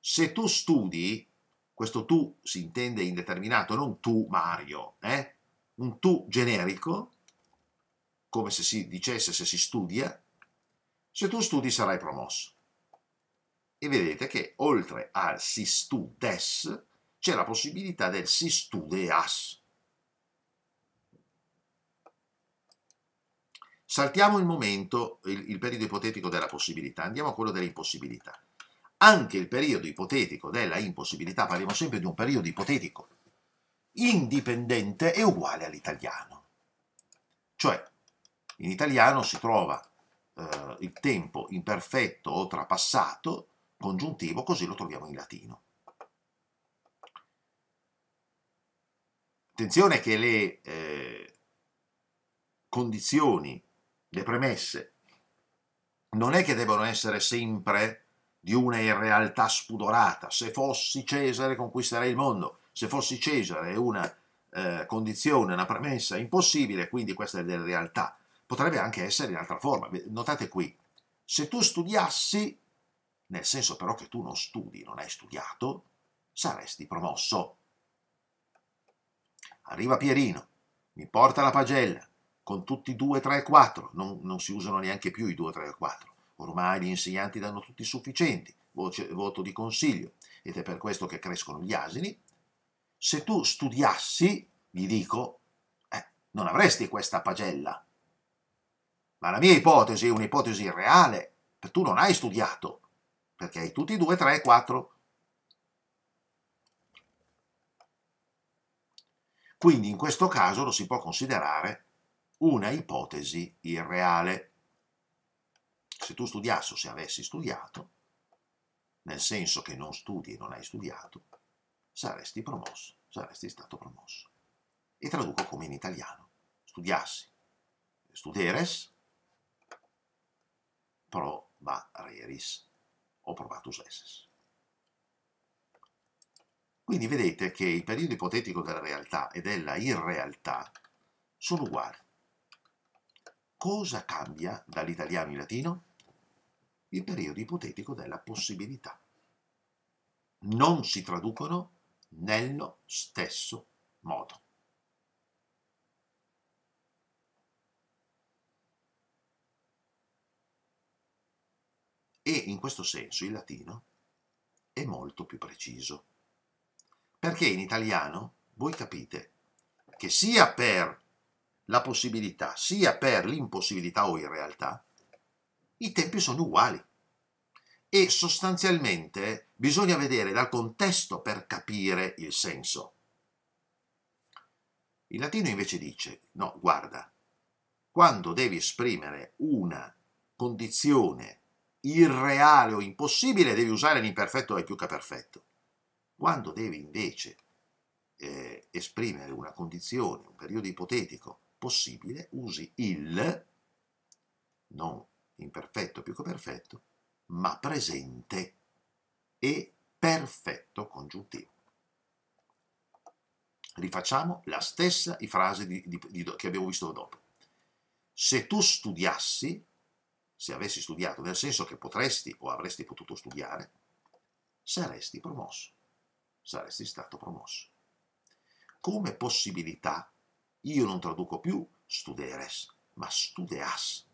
Se tu studi, questo tu si intende indeterminato, non tu Mario, eh? un tu generico, come se si dicesse se si studia, se tu studi sarai promosso e vedete che oltre al si studes c'è la possibilità del si studeas. Saltiamo il momento, il, il periodo ipotetico della possibilità, andiamo a quello dell'impossibilità. Anche il periodo ipotetico della impossibilità, parliamo sempre di un periodo ipotetico, indipendente è uguale all'italiano. Cioè, in italiano si trova eh, il tempo imperfetto o trapassato congiuntivo, così lo troviamo in latino. Attenzione che le eh, condizioni, le premesse, non è che devono essere sempre di una irrealtà spudorata. Se fossi Cesare conquisterei il mondo. Se fossi Cesare è una eh, condizione, una premessa impossibile, quindi questa è della realtà. Potrebbe anche essere in altra forma. Notate qui, se tu studiassi nel senso però che tu non studi, non hai studiato, saresti promosso. Arriva Pierino, mi porta la pagella, con tutti 2, 3 e 4, non, non, si usano neanche più i 2, 3 e 4, ormai gli insegnanti danno tutti sufficienti, voce, voto di consiglio, ed è per questo che crescono gli asini, se tu studiassi, gli dico, eh, non avresti questa pagella. Ma la mia ipotesi è un'ipotesi reale, perché tu non hai studiato, perché hai tutti 2, 3, 4. Quindi in questo caso lo si può considerare una ipotesi irreale. Se tu studiassi o se avessi studiato, nel senso che non studi e non hai studiato, saresti promosso, saresti stato promosso. E traduco come in italiano, studiassi, studeres, probareris ho provato S. Quindi vedete che il periodo ipotetico della realtà e della irrealtà sono uguali. Cosa cambia dall'italiano in latino? Il periodo ipotetico della possibilità. Non si traducono nello stesso modo. e in questo senso il latino è molto più preciso. Perché in italiano voi capite che sia per la possibilità, sia per l'impossibilità o in realtà, i tempi sono uguali. E sostanzialmente bisogna vedere dal contesto per capire il senso. Il latino invece dice, no, guarda, quando devi esprimere una condizione irreale o impossibile, devi usare l'imperfetto e più che perfetto. Quando devi invece eh, esprimere una condizione, un periodo ipotetico possibile, usi il, non imperfetto più che perfetto, ma presente e perfetto congiuntivo. Rifacciamo la stessa frase di, di, di, che abbiamo visto dopo. Se tu studiassi, se avessi studiato, nel senso che potresti o avresti potuto studiare, saresti promosso, saresti stato promosso. Come possibilità, io non traduco più studeres, ma studeas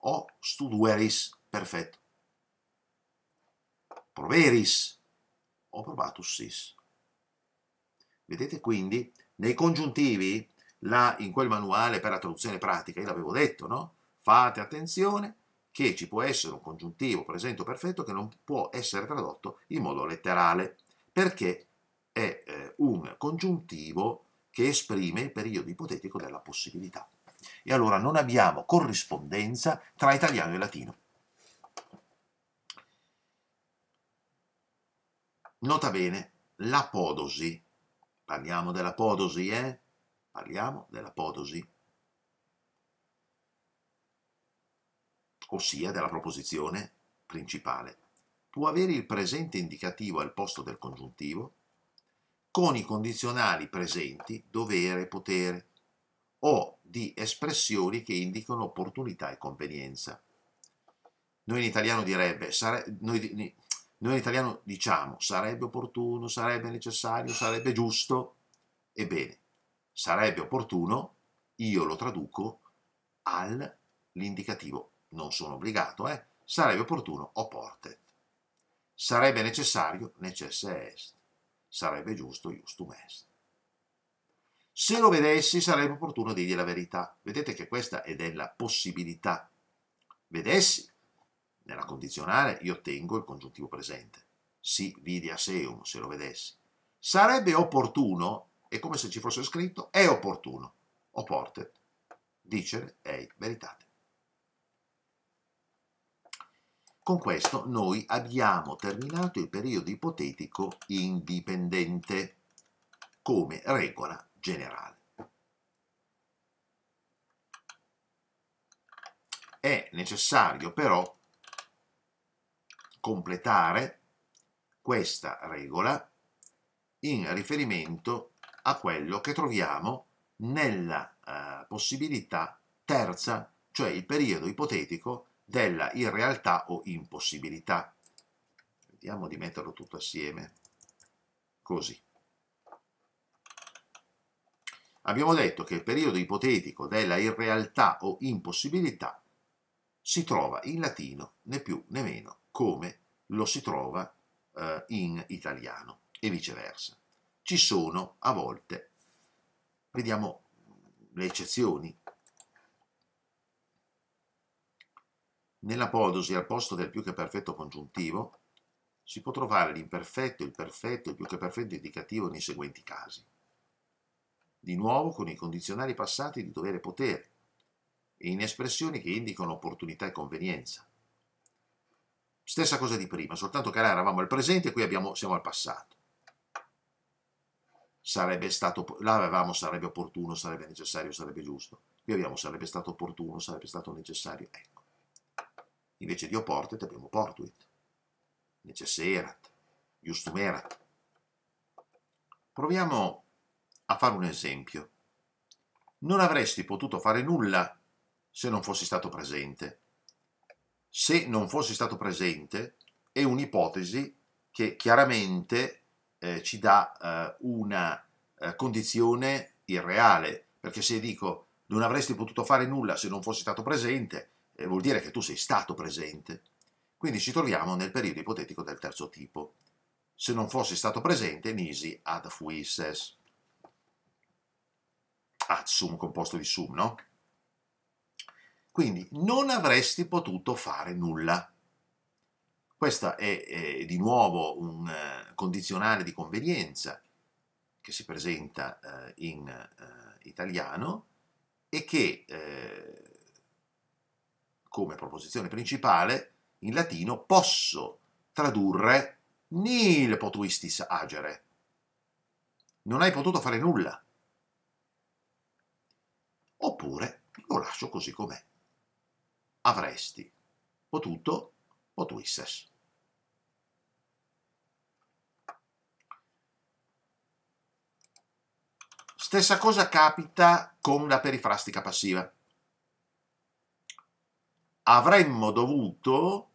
o studueris, perfetto. Proveris o provatus sis. Vedete quindi, nei congiuntivi, là in quel manuale per la traduzione pratica, io l'avevo detto, no? Fate attenzione che ci può essere un congiuntivo presente o perfetto che non può essere tradotto in modo letterale, perché è eh, un congiuntivo che esprime il periodo ipotetico della possibilità. E allora non abbiamo corrispondenza tra italiano e latino. Nota bene, l'apodosi. Parliamo dell'apodosi, eh? Parliamo dell'apodosi. ossia della proposizione principale. Può avere il presente indicativo al posto del congiuntivo con i condizionali presenti dovere, potere o di espressioni che indicano opportunità e convenienza. Noi in italiano, direbbe, sare, noi, noi in italiano diciamo sarebbe opportuno, sarebbe necessario, sarebbe giusto. Ebbene, sarebbe opportuno, io lo traduco all'indicativo non sono obbligato, eh, sarebbe opportuno o portet. Sarebbe necessario, necesse est. Sarebbe giusto, justum est. Se lo vedessi sarebbe opportuno dirgli la verità. Vedete che questa è della possibilità. Vedessi, nella condizionale io ottengo il congiuntivo presente. Si vidi a seum, se lo vedessi. Sarebbe opportuno, è come se ci fosse scritto, è opportuno, o portet, dicere ei veritate. Con questo noi abbiamo terminato il periodo ipotetico indipendente come regola generale. È necessario però completare questa regola in riferimento a quello che troviamo nella eh, possibilità terza, cioè il periodo ipotetico della irrealtà o impossibilità. Vediamo di metterlo tutto assieme, così. Abbiamo detto che il periodo ipotetico della irrealtà o impossibilità si trova in latino né più né meno come lo si trova eh, in italiano e viceversa. Ci sono a volte, vediamo le eccezioni, Nell'apodosi, al posto del più che perfetto congiuntivo, si può trovare l'imperfetto, il perfetto, il più che perfetto indicativo nei seguenti casi. Di nuovo con i condizionali passati di dovere e potere, e in espressioni che indicano opportunità e convenienza. Stessa cosa di prima, soltanto che là eravamo al presente e qui abbiamo, siamo al passato. Sarebbe stato, là avevamo sarebbe opportuno, sarebbe necessario, sarebbe giusto. Qui abbiamo sarebbe stato opportuno, sarebbe stato necessario. Ecco. Invece di Oportet abbiamo Portuit, Necesserat, Justum Erat. Proviamo a fare un esempio. Non avresti potuto fare nulla se non fossi stato presente. Se non fossi stato presente è un'ipotesi che chiaramente eh, ci dà eh, una eh, condizione irreale, perché se dico non avresti potuto fare nulla se non fossi stato presente, eh, vuol dire che tu sei stato presente. Quindi ci troviamo nel periodo ipotetico del terzo tipo. Se non fossi stato presente, nisi ad fuisses. Ad sum composto di sum, no? Quindi non avresti potuto fare nulla. Questo è, è, di nuovo un uh, condizionale di convenienza che si presenta uh, in uh, italiano e che come proposizione principale, in latino posso tradurre nil potuistis agere. Non hai potuto fare nulla. Oppure lo lascio così com'è. Avresti potuto, potuisses. Stessa cosa capita con la perifrastica passiva avremmo dovuto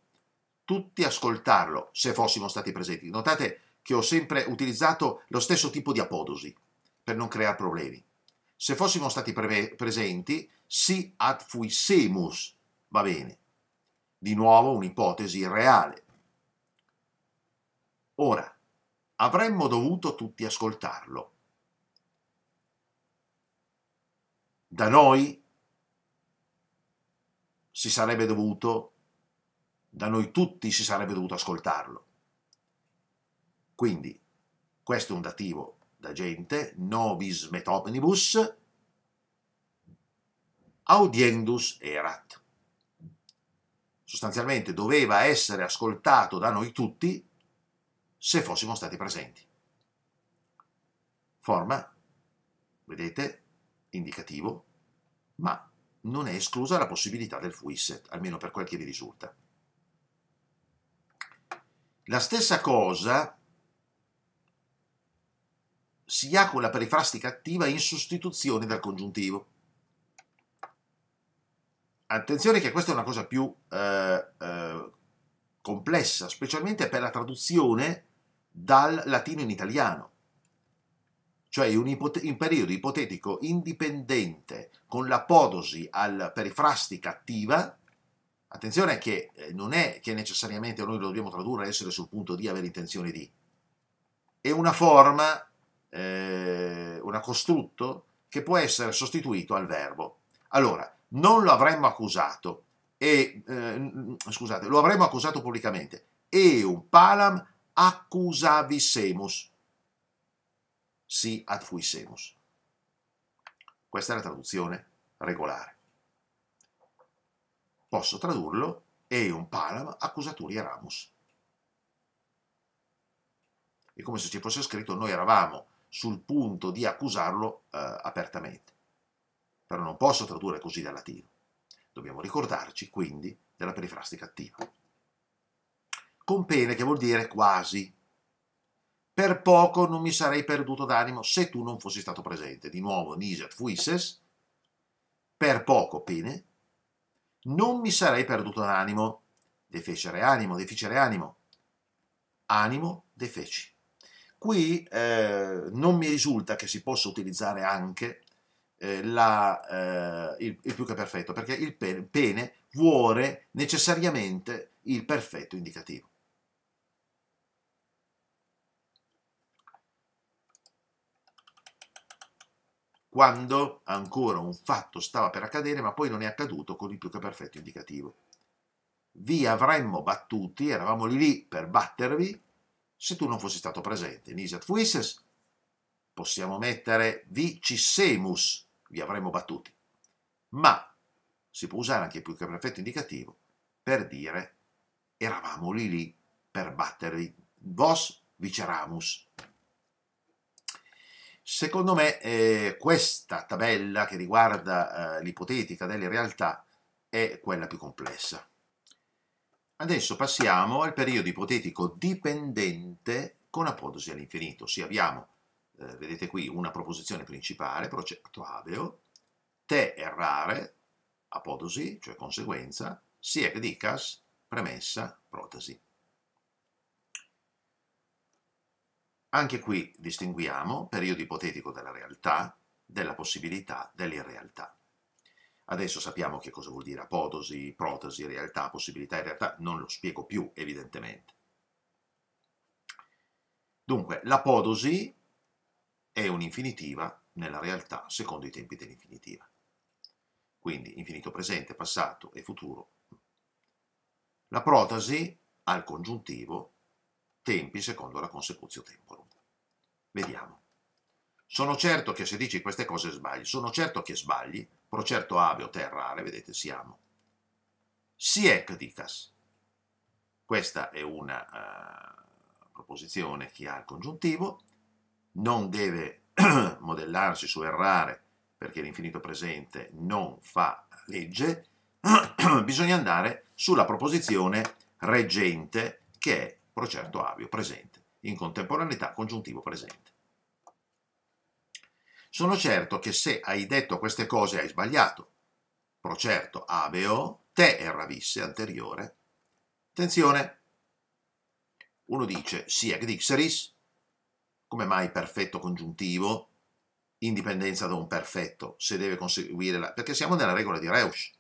tutti ascoltarlo se fossimo stati presenti. Notate che ho sempre utilizzato lo stesso tipo di apodosi per non creare problemi. Se fossimo stati pre presenti, si ad fuissemus, va bene. Di nuovo un'ipotesi reale. Ora, avremmo dovuto tutti ascoltarlo. Da noi si sarebbe dovuto, da noi tutti si sarebbe dovuto ascoltarlo. Quindi, questo è un dativo da gente, nobis met omnibus, audiendus erat. Sostanzialmente doveva essere ascoltato da noi tutti se fossimo stati presenti. Forma, vedete, indicativo, ma non è esclusa la possibilità del FUISET, almeno per quel che vi risulta. La stessa cosa si ha con la perifrastica attiva in sostituzione dal congiuntivo. Attenzione che questa è una cosa più eh, eh, complessa, specialmente per la traduzione dal latino in italiano cioè in un, ipot- in periodo ipotetico indipendente con l'apodosi al perifrastica attiva, attenzione che eh, non è che necessariamente noi lo dobbiamo tradurre essere sul punto di avere intenzione di, è una forma, eh, una costrutto che può essere sostituito al verbo. Allora, non lo avremmo accusato, e, eh, scusate, lo avremmo accusato pubblicamente, e un palam accusavissemus si adfuisemus. Questa è la traduzione regolare. Posso tradurlo eum palam accusaturi eramus. È come se ci fosse scritto noi eravamo sul punto di accusarlo eh, apertamente. Però non posso tradurre così dal latino. Dobbiamo ricordarci quindi della perifrastica attiva. Con pene che vuol dire quasi, per poco non mi sarei perduto d'animo se tu non fossi stato presente. Di nuovo Niset Fuises, per poco pene, non mi sarei perduto d'animo, defecere animo, deficere animo, animo, defeci. Qui eh, non mi risulta che si possa utilizzare anche eh, la, eh, il, il, più che perfetto, perché il pene vuole necessariamente il perfetto indicativo. quando ancora un fatto stava per accadere, ma poi non è accaduto con il più che perfetto indicativo. Vi avremmo battuti, eravamo lì lì per battervi, se tu non fossi stato presente. Nisat fuises, possiamo mettere vi cissemus, vi avremmo battuti. Ma si può usare anche il più che perfetto indicativo per dire eravamo lì lì per battervi. Vos viceramus. Secondo me eh, questa tabella che riguarda eh, l'ipotetica delle realtà è quella più complessa. Adesso passiamo al periodo ipotetico dipendente con apodosi all'infinito, ossia abbiamo, eh, vedete qui, una proposizione principale, progetto aveo, te errare, apodosi, cioè conseguenza, siec dicas, premessa, protesi. Anche qui distinguiamo periodo ipotetico della realtà, della possibilità, dell'irrealtà. Adesso sappiamo che cosa vuol dire apodosi, protesi, realtà, possibilità e realtà, non lo spiego più evidentemente. Dunque, l'apodosi è un'infinitiva nella realtà secondo i tempi dell'infinitiva. Quindi infinito presente, passato e futuro. La protasi al congiuntivo, tempi secondo la consecutio temporum. Vediamo. Sono certo che se dici queste cose sbagli, sono certo che sbagli, procerto ave o terrare, vedete siamo. Si è dicas. Questa è una uh, proposizione che ha il congiuntivo, non deve modellarsi su errare perché l'infinito presente non fa legge, bisogna andare sulla proposizione reggente che è procerto avio presente in contemporaneità congiuntivo presente. Sono certo che se hai detto queste cose hai sbagliato. Procerto aveo, te erravisse anteriore. Attenzione! Uno dice sieg dixeris, come mai perfetto congiuntivo, indipendenza da un perfetto, se deve conseguire la... perché siamo nella regola di Reusch.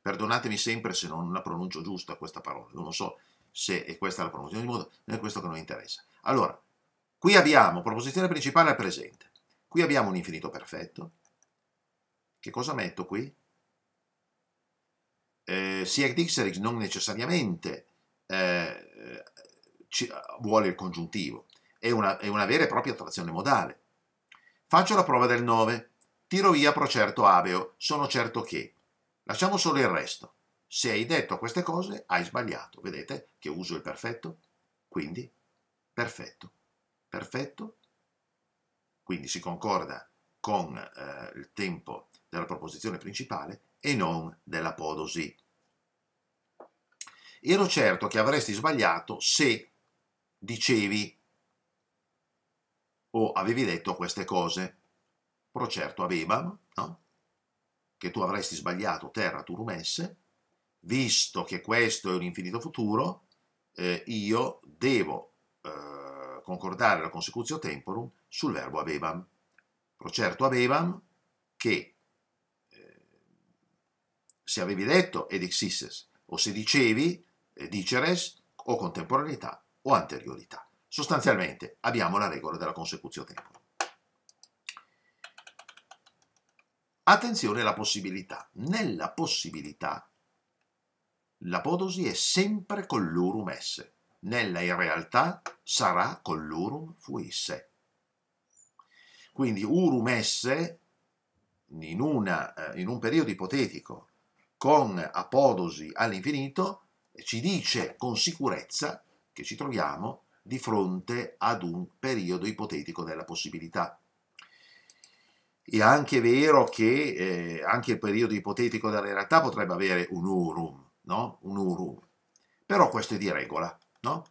Perdonatemi sempre se non la pronuncio giusta questa parola, non lo so, se è questa la promozione di moda, non è questo che non interessa. Allora, qui abbiamo proposizione principale al presente, qui abbiamo un infinito perfetto, che cosa metto qui? Eh, Sieg Dixerix non necessariamente eh, ci, vuole il congiuntivo, è una, è una vera e propria attrazione modale. Faccio la prova del 9, tiro via procerto aveo, sono certo che. Lasciamo solo il resto. Se hai detto queste cose, hai sbagliato. Vedete che uso il perfetto? Quindi, perfetto. Perfetto. Quindi si concorda con eh, il tempo della proposizione principale e non dell'apodosi. Ero certo che avresti sbagliato se dicevi o avevi detto queste cose. Pro certo avevamo, no? Che tu avresti sbagliato terra turumesse visto che questo è un infinito futuro, eh, io devo eh, concordare la consecutio temporum sul verbo avevam. Procerto avevam che eh, se avevi detto edixisses o se dicevi eh, diceres o contemporaneità o anteriorità. Sostanzialmente abbiamo la regola della consecutio temporum. Attenzione alla possibilità. Nella possibilità L'apodosi è sempre collurum esse, nella in realtà sarà collurum fuisse. Quindi urum esse, in, una, eh, in un periodo ipotetico, con apodosi all'infinito, ci dice con sicurezza che ci troviamo di fronte ad un periodo ipotetico della possibilità. È anche vero che eh, anche il periodo ipotetico della realtà potrebbe avere un urum, no? un uru. Però questo è di regola, no?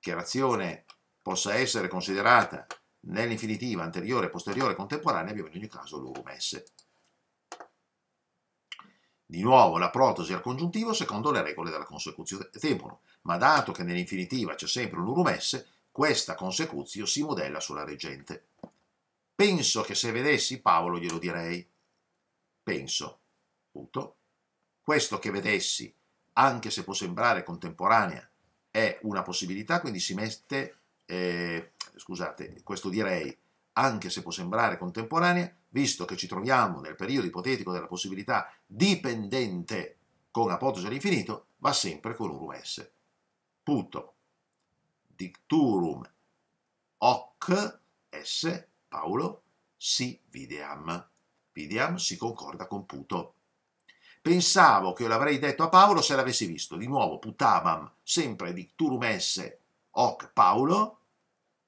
che l'azione possa essere considerata nell'infinitiva anteriore, posteriore, contemporanea, abbiamo in ogni caso l'urum S. Di nuovo la protosi al congiuntivo secondo le regole della consecuzione temporum, ma dato che nell'infinitiva c'è sempre un urum S, questa consecutio si modella sulla reggente. Penso che se vedessi Paolo glielo direi. Penso. Punto questo che vedessi, anche se può sembrare contemporanea, è una possibilità, quindi si mette, eh, scusate, questo direi, anche se può sembrare contemporanea, visto che ci troviamo nel periodo ipotetico della possibilità dipendente con apotosi all'infinito, va sempre con un S. Punto. Dicturum hoc S Paolo si videam. Videam si concorda con puto. Pensavo che l'avrei detto a Paolo se l'avessi visto. Di nuovo, putabam, sempre dicturum esse, hoc Paolo,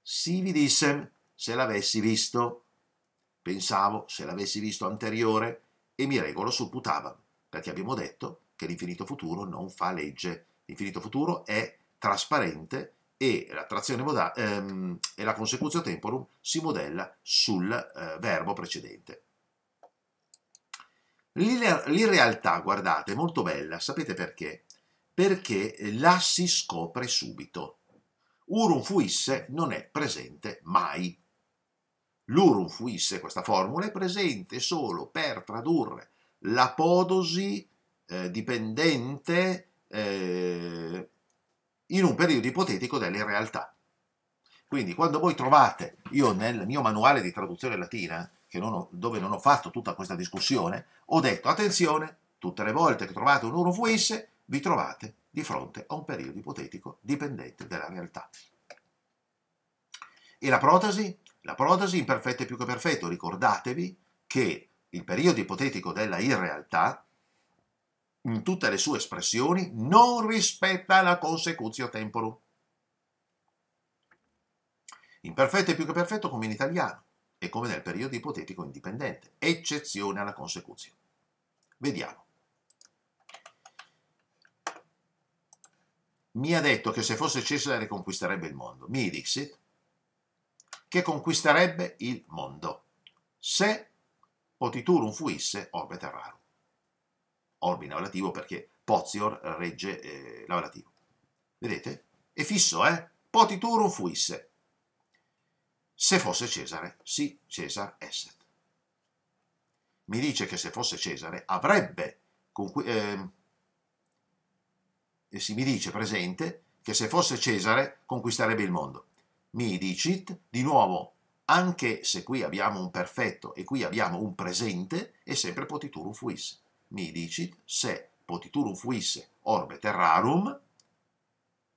si vidissem se l'avessi visto. Pensavo se l'avessi visto anteriore e mi regolo sul putabam, perché abbiamo detto che l'infinito futuro non fa legge. L'infinito futuro è trasparente e la trazione modale ehm, e la consecutio temporum si modella sul eh, verbo precedente. L'irrealtà, guardate, è molto bella, sapete perché? Perché eh, la si scopre subito. Urum fuisse non è presente mai. L'urum fuisse, questa formula, è presente solo per tradurre l'apodosi eh, dipendente eh, in un periodo ipotetico dell'irrealtà. Quindi quando voi trovate, io nel mio manuale di traduzione latina, non ho, dove non ho fatto tutta questa discussione, ho detto attenzione, tutte le volte che trovate un uro UFS vi trovate di fronte a un periodo ipotetico dipendente dalla realtà. E la protasi? La protasi imperfetta è più che perfetto, ricordatevi che il periodo ipotetico della irrealtà in tutte le sue espressioni non rispetta la consecutio temporum. Imperfetto è più che perfetto come in italiano e come nel periodo ipotetico indipendente, eccezione alla consecuzione. Vediamo. Mi ha detto che se fosse Cesare riconquisterebbe il mondo. Mi dixit che conquisterebbe il mondo se Potiturum fuisse orbe terrarum. Orbi in ablativo perché Pozior regge eh, l'ablativo. Vedete? È fisso, eh? Potiturum fuisse se fosse Cesare, sì, Cesar esset. Mi dice che se fosse Cesare avrebbe, eh, e si mi dice presente, che se fosse Cesare conquisterebbe il mondo. Mi dicit, di nuovo, anche se qui abbiamo un perfetto e qui abbiamo un presente, è sempre potiturum fuisse. Mi dicit, se potiturum fuisse orbe terrarum,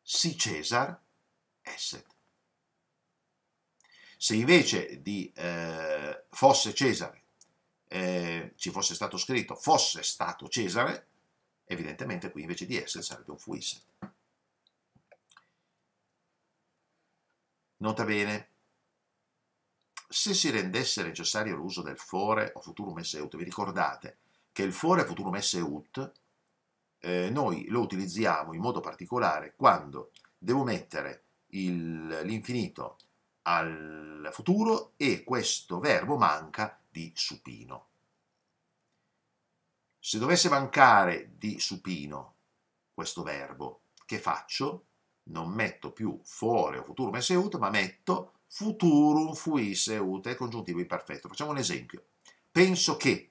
si Cesar esset. Se invece di eh, fosse Cesare eh, ci fosse stato scritto fosse stato Cesare, evidentemente qui invece di essere sarebbe un fuisse. Nota bene, se si rendesse necessario l'uso del fore o futurum esse ut, vi ricordate che il fore futurum esse ut eh, noi lo utilizziamo in modo particolare quando devo mettere l'infinito al futuro e questo verbo manca di supino. Se dovesse mancare di supino questo verbo, che faccio? Non metto più fuori o futuro esse ut, ma metto futurum fuisse ut, è congiuntivo imperfetto. Facciamo un esempio. Penso che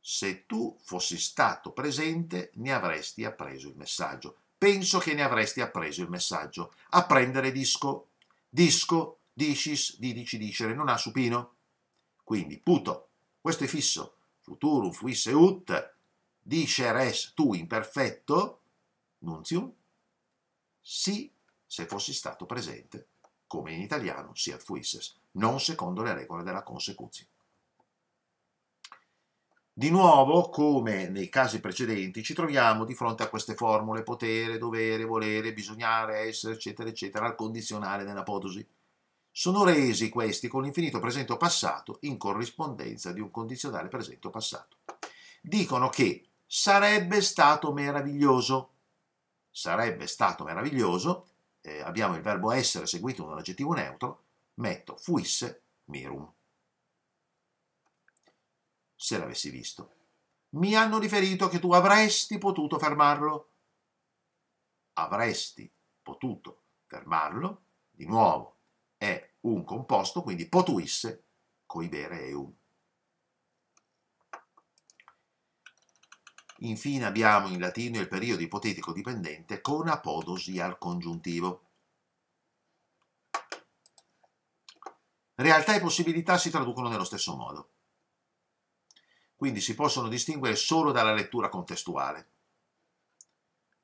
se tu fossi stato presente ne avresti appreso il messaggio. Penso che ne avresti appreso il messaggio. Apprendere disco disco, dicis, didici, dicere, non ha supino. Quindi puto, questo è fisso, futurum fuisse ut, diceres tu imperfetto, nunzium, sì se fossi stato presente, come in italiano, siat fuisses, non secondo le regole della consecuzione. Di nuovo, come nei casi precedenti, ci troviamo di fronte a queste formule potere, dovere, volere, bisognare, essere, eccetera, eccetera, al condizionale nell'apodosi. Sono resi questi con l'infinito presente o passato in corrispondenza di un condizionale presente o passato. Dicono che sarebbe stato meraviglioso. Sarebbe stato meraviglioso, eh, abbiamo il verbo essere seguito da un aggettivo neutro, metto fuisse mirum se l'avessi visto. Mi hanno riferito che tu avresti potuto fermarlo. Avresti potuto fermarlo, di nuovo, è un composto, quindi potuisse, coibere e un. Infine abbiamo in latino il periodo ipotetico dipendente con apodosi al congiuntivo. Realtà e possibilità si traducono nello stesso modo quindi si possono distinguere solo dalla lettura contestuale.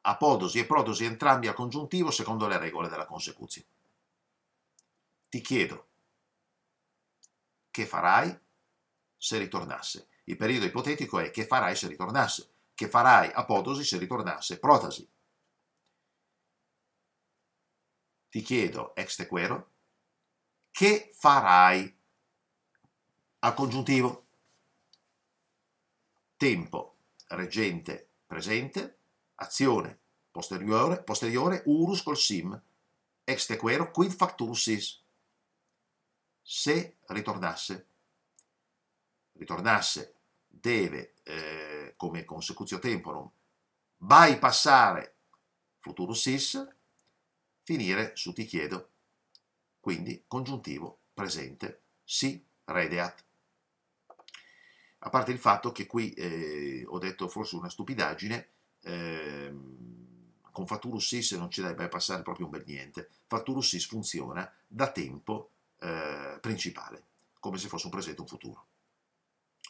Apodosi e protosi entrambi al congiuntivo secondo le regole della consecuzione. Ti chiedo, che farai se ritornasse? Il periodo ipotetico è che farai se ritornasse, che farai apodosi se ritornasse protasi. Ti chiedo, ex tequero, che farai al congiuntivo? tempo reggente presente, azione posteriore, posteriore urus col sim, ex tequero quid factur Se ritornasse, ritornasse deve eh, come consecutio temporum bypassare futuro sis, finire su ti chiedo, quindi congiuntivo presente si redeat a parte il fatto che qui eh, ho detto forse una stupidaggine, eh, con Fatturus SIS non ci deve passare proprio un bel niente, Fatturus SIS funziona da tempo eh, principale, come se fosse un presente e un futuro,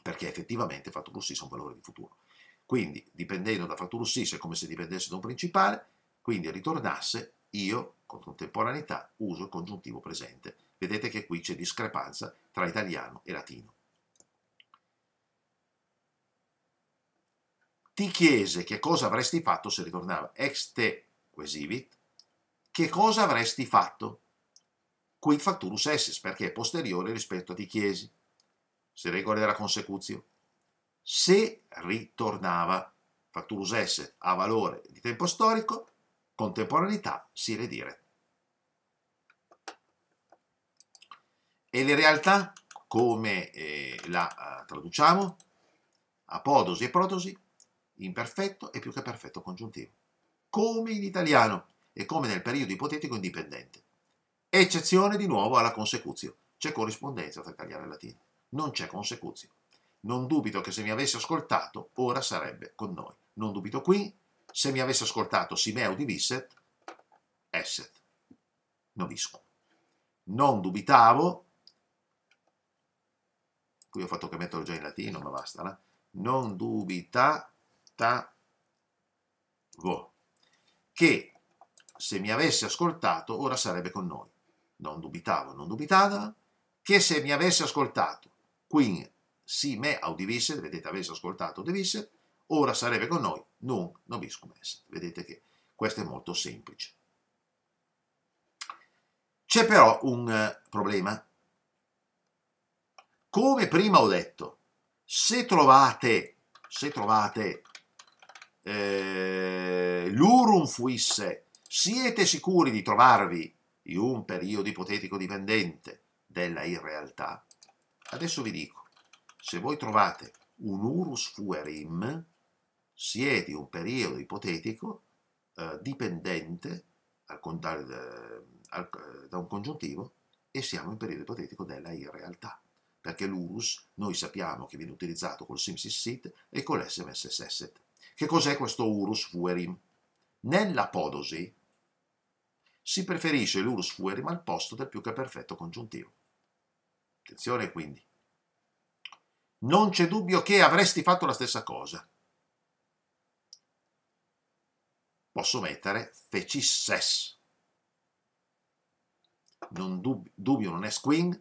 perché effettivamente Fatturus SIS ha un valore di futuro. Quindi dipendendo da Fatturus SIS è come se dipendesse da un principale, quindi ritornasse io con contemporaneità uso il congiuntivo presente. Vedete che qui c'è discrepanza tra italiano e latino. ti chiese che cosa avresti fatto se ritornava ex te quesivit, che cosa avresti fatto? Quid facturus esses, perché è posteriore rispetto a ti chiesi. Se regola della consecuzio. Se ritornava, facturus esse a valore di tempo storico, contemporaneità, si redire. E le realtà, come eh, la eh, traduciamo? Apodosi e protosi imperfetto e più che perfetto congiuntivo, come in italiano e come nel periodo ipotetico indipendente. Eccezione di nuovo alla consecuzio, c'è corrispondenza tra italiano e latino, non c'è consecuzio. Non dubito che se mi avesse ascoltato, ora sarebbe con noi. Non dubito qui, se mi avesse ascoltato si di Visset, esset, novisco. Non dubitavo, qui ho fatto che metterlo già in latino, ma basta, là. non dubita ascoltavo, che se mi avesse ascoltato ora sarebbe con noi. Non dubitavo, non dubitava, che se mi avesse ascoltato, qui si me audivisse, vedete avesse ascoltato audivisse, ora sarebbe con noi, non nobiscum est. Vedete che questo è molto semplice. C'è però un eh, problema. Come prima ho detto, se trovate, se trovate eh, l'urum fuisse, siete sicuri di trovarvi in un periodo ipotetico dipendente della irrealtà? Adesso vi dico, se voi trovate un urus fuerim, siete in un periodo ipotetico eh, dipendente al, al, al, da un congiuntivo e siamo in periodo ipotetico della irrealtà perché l'urus noi sappiamo che viene utilizzato col SimSysSit e con l'SMSSSet. Che cos'è questo urus fuerim? Nella podosi si preferisce l'urus fuerim al posto del più che perfetto congiuntivo. Attenzione quindi. Non c'è dubbio che avresti fatto la stessa cosa. Posso mettere fecisses. Non dub dubbio non è squin,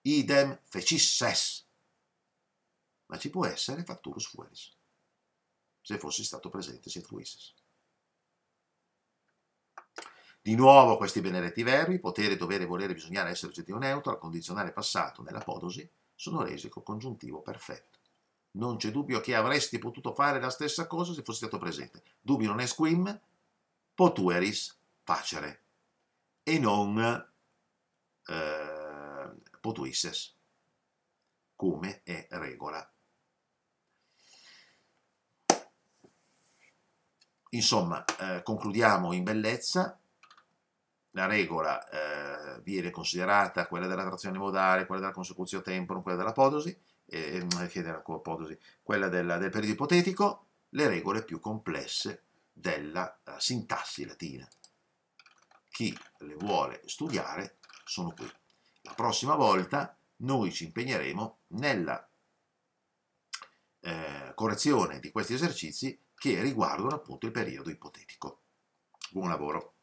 idem fecisses. Ma ci può essere facturus fueris se fossi stato presente, se fruissi. Di nuovo questi benedetti verbi, potere, dovere, volere, bisognare, essere oggettivo neutro, al condizionale passato nell'apodosi, sono resi col congiuntivo perfetto. Non c'è dubbio che avresti potuto fare la stessa cosa se fossi stato presente. Dubbio non è squim, potueris facere. E non eh, potuisses, come è regola Insomma, eh, concludiamo in bellezza. La regola eh, viene considerata quella della trazione modale, quella della consecuzio temporum, quella dell'apodosi, mm, eh, della quella della, del periodo ipotetico, le regole più complesse della uh, sintassi latina. Chi le vuole studiare sono qui. La prossima volta noi ci impegneremo nella eh, correzione di questi esercizi che riguardano appunto il periodo ipotetico. Buon lavoro!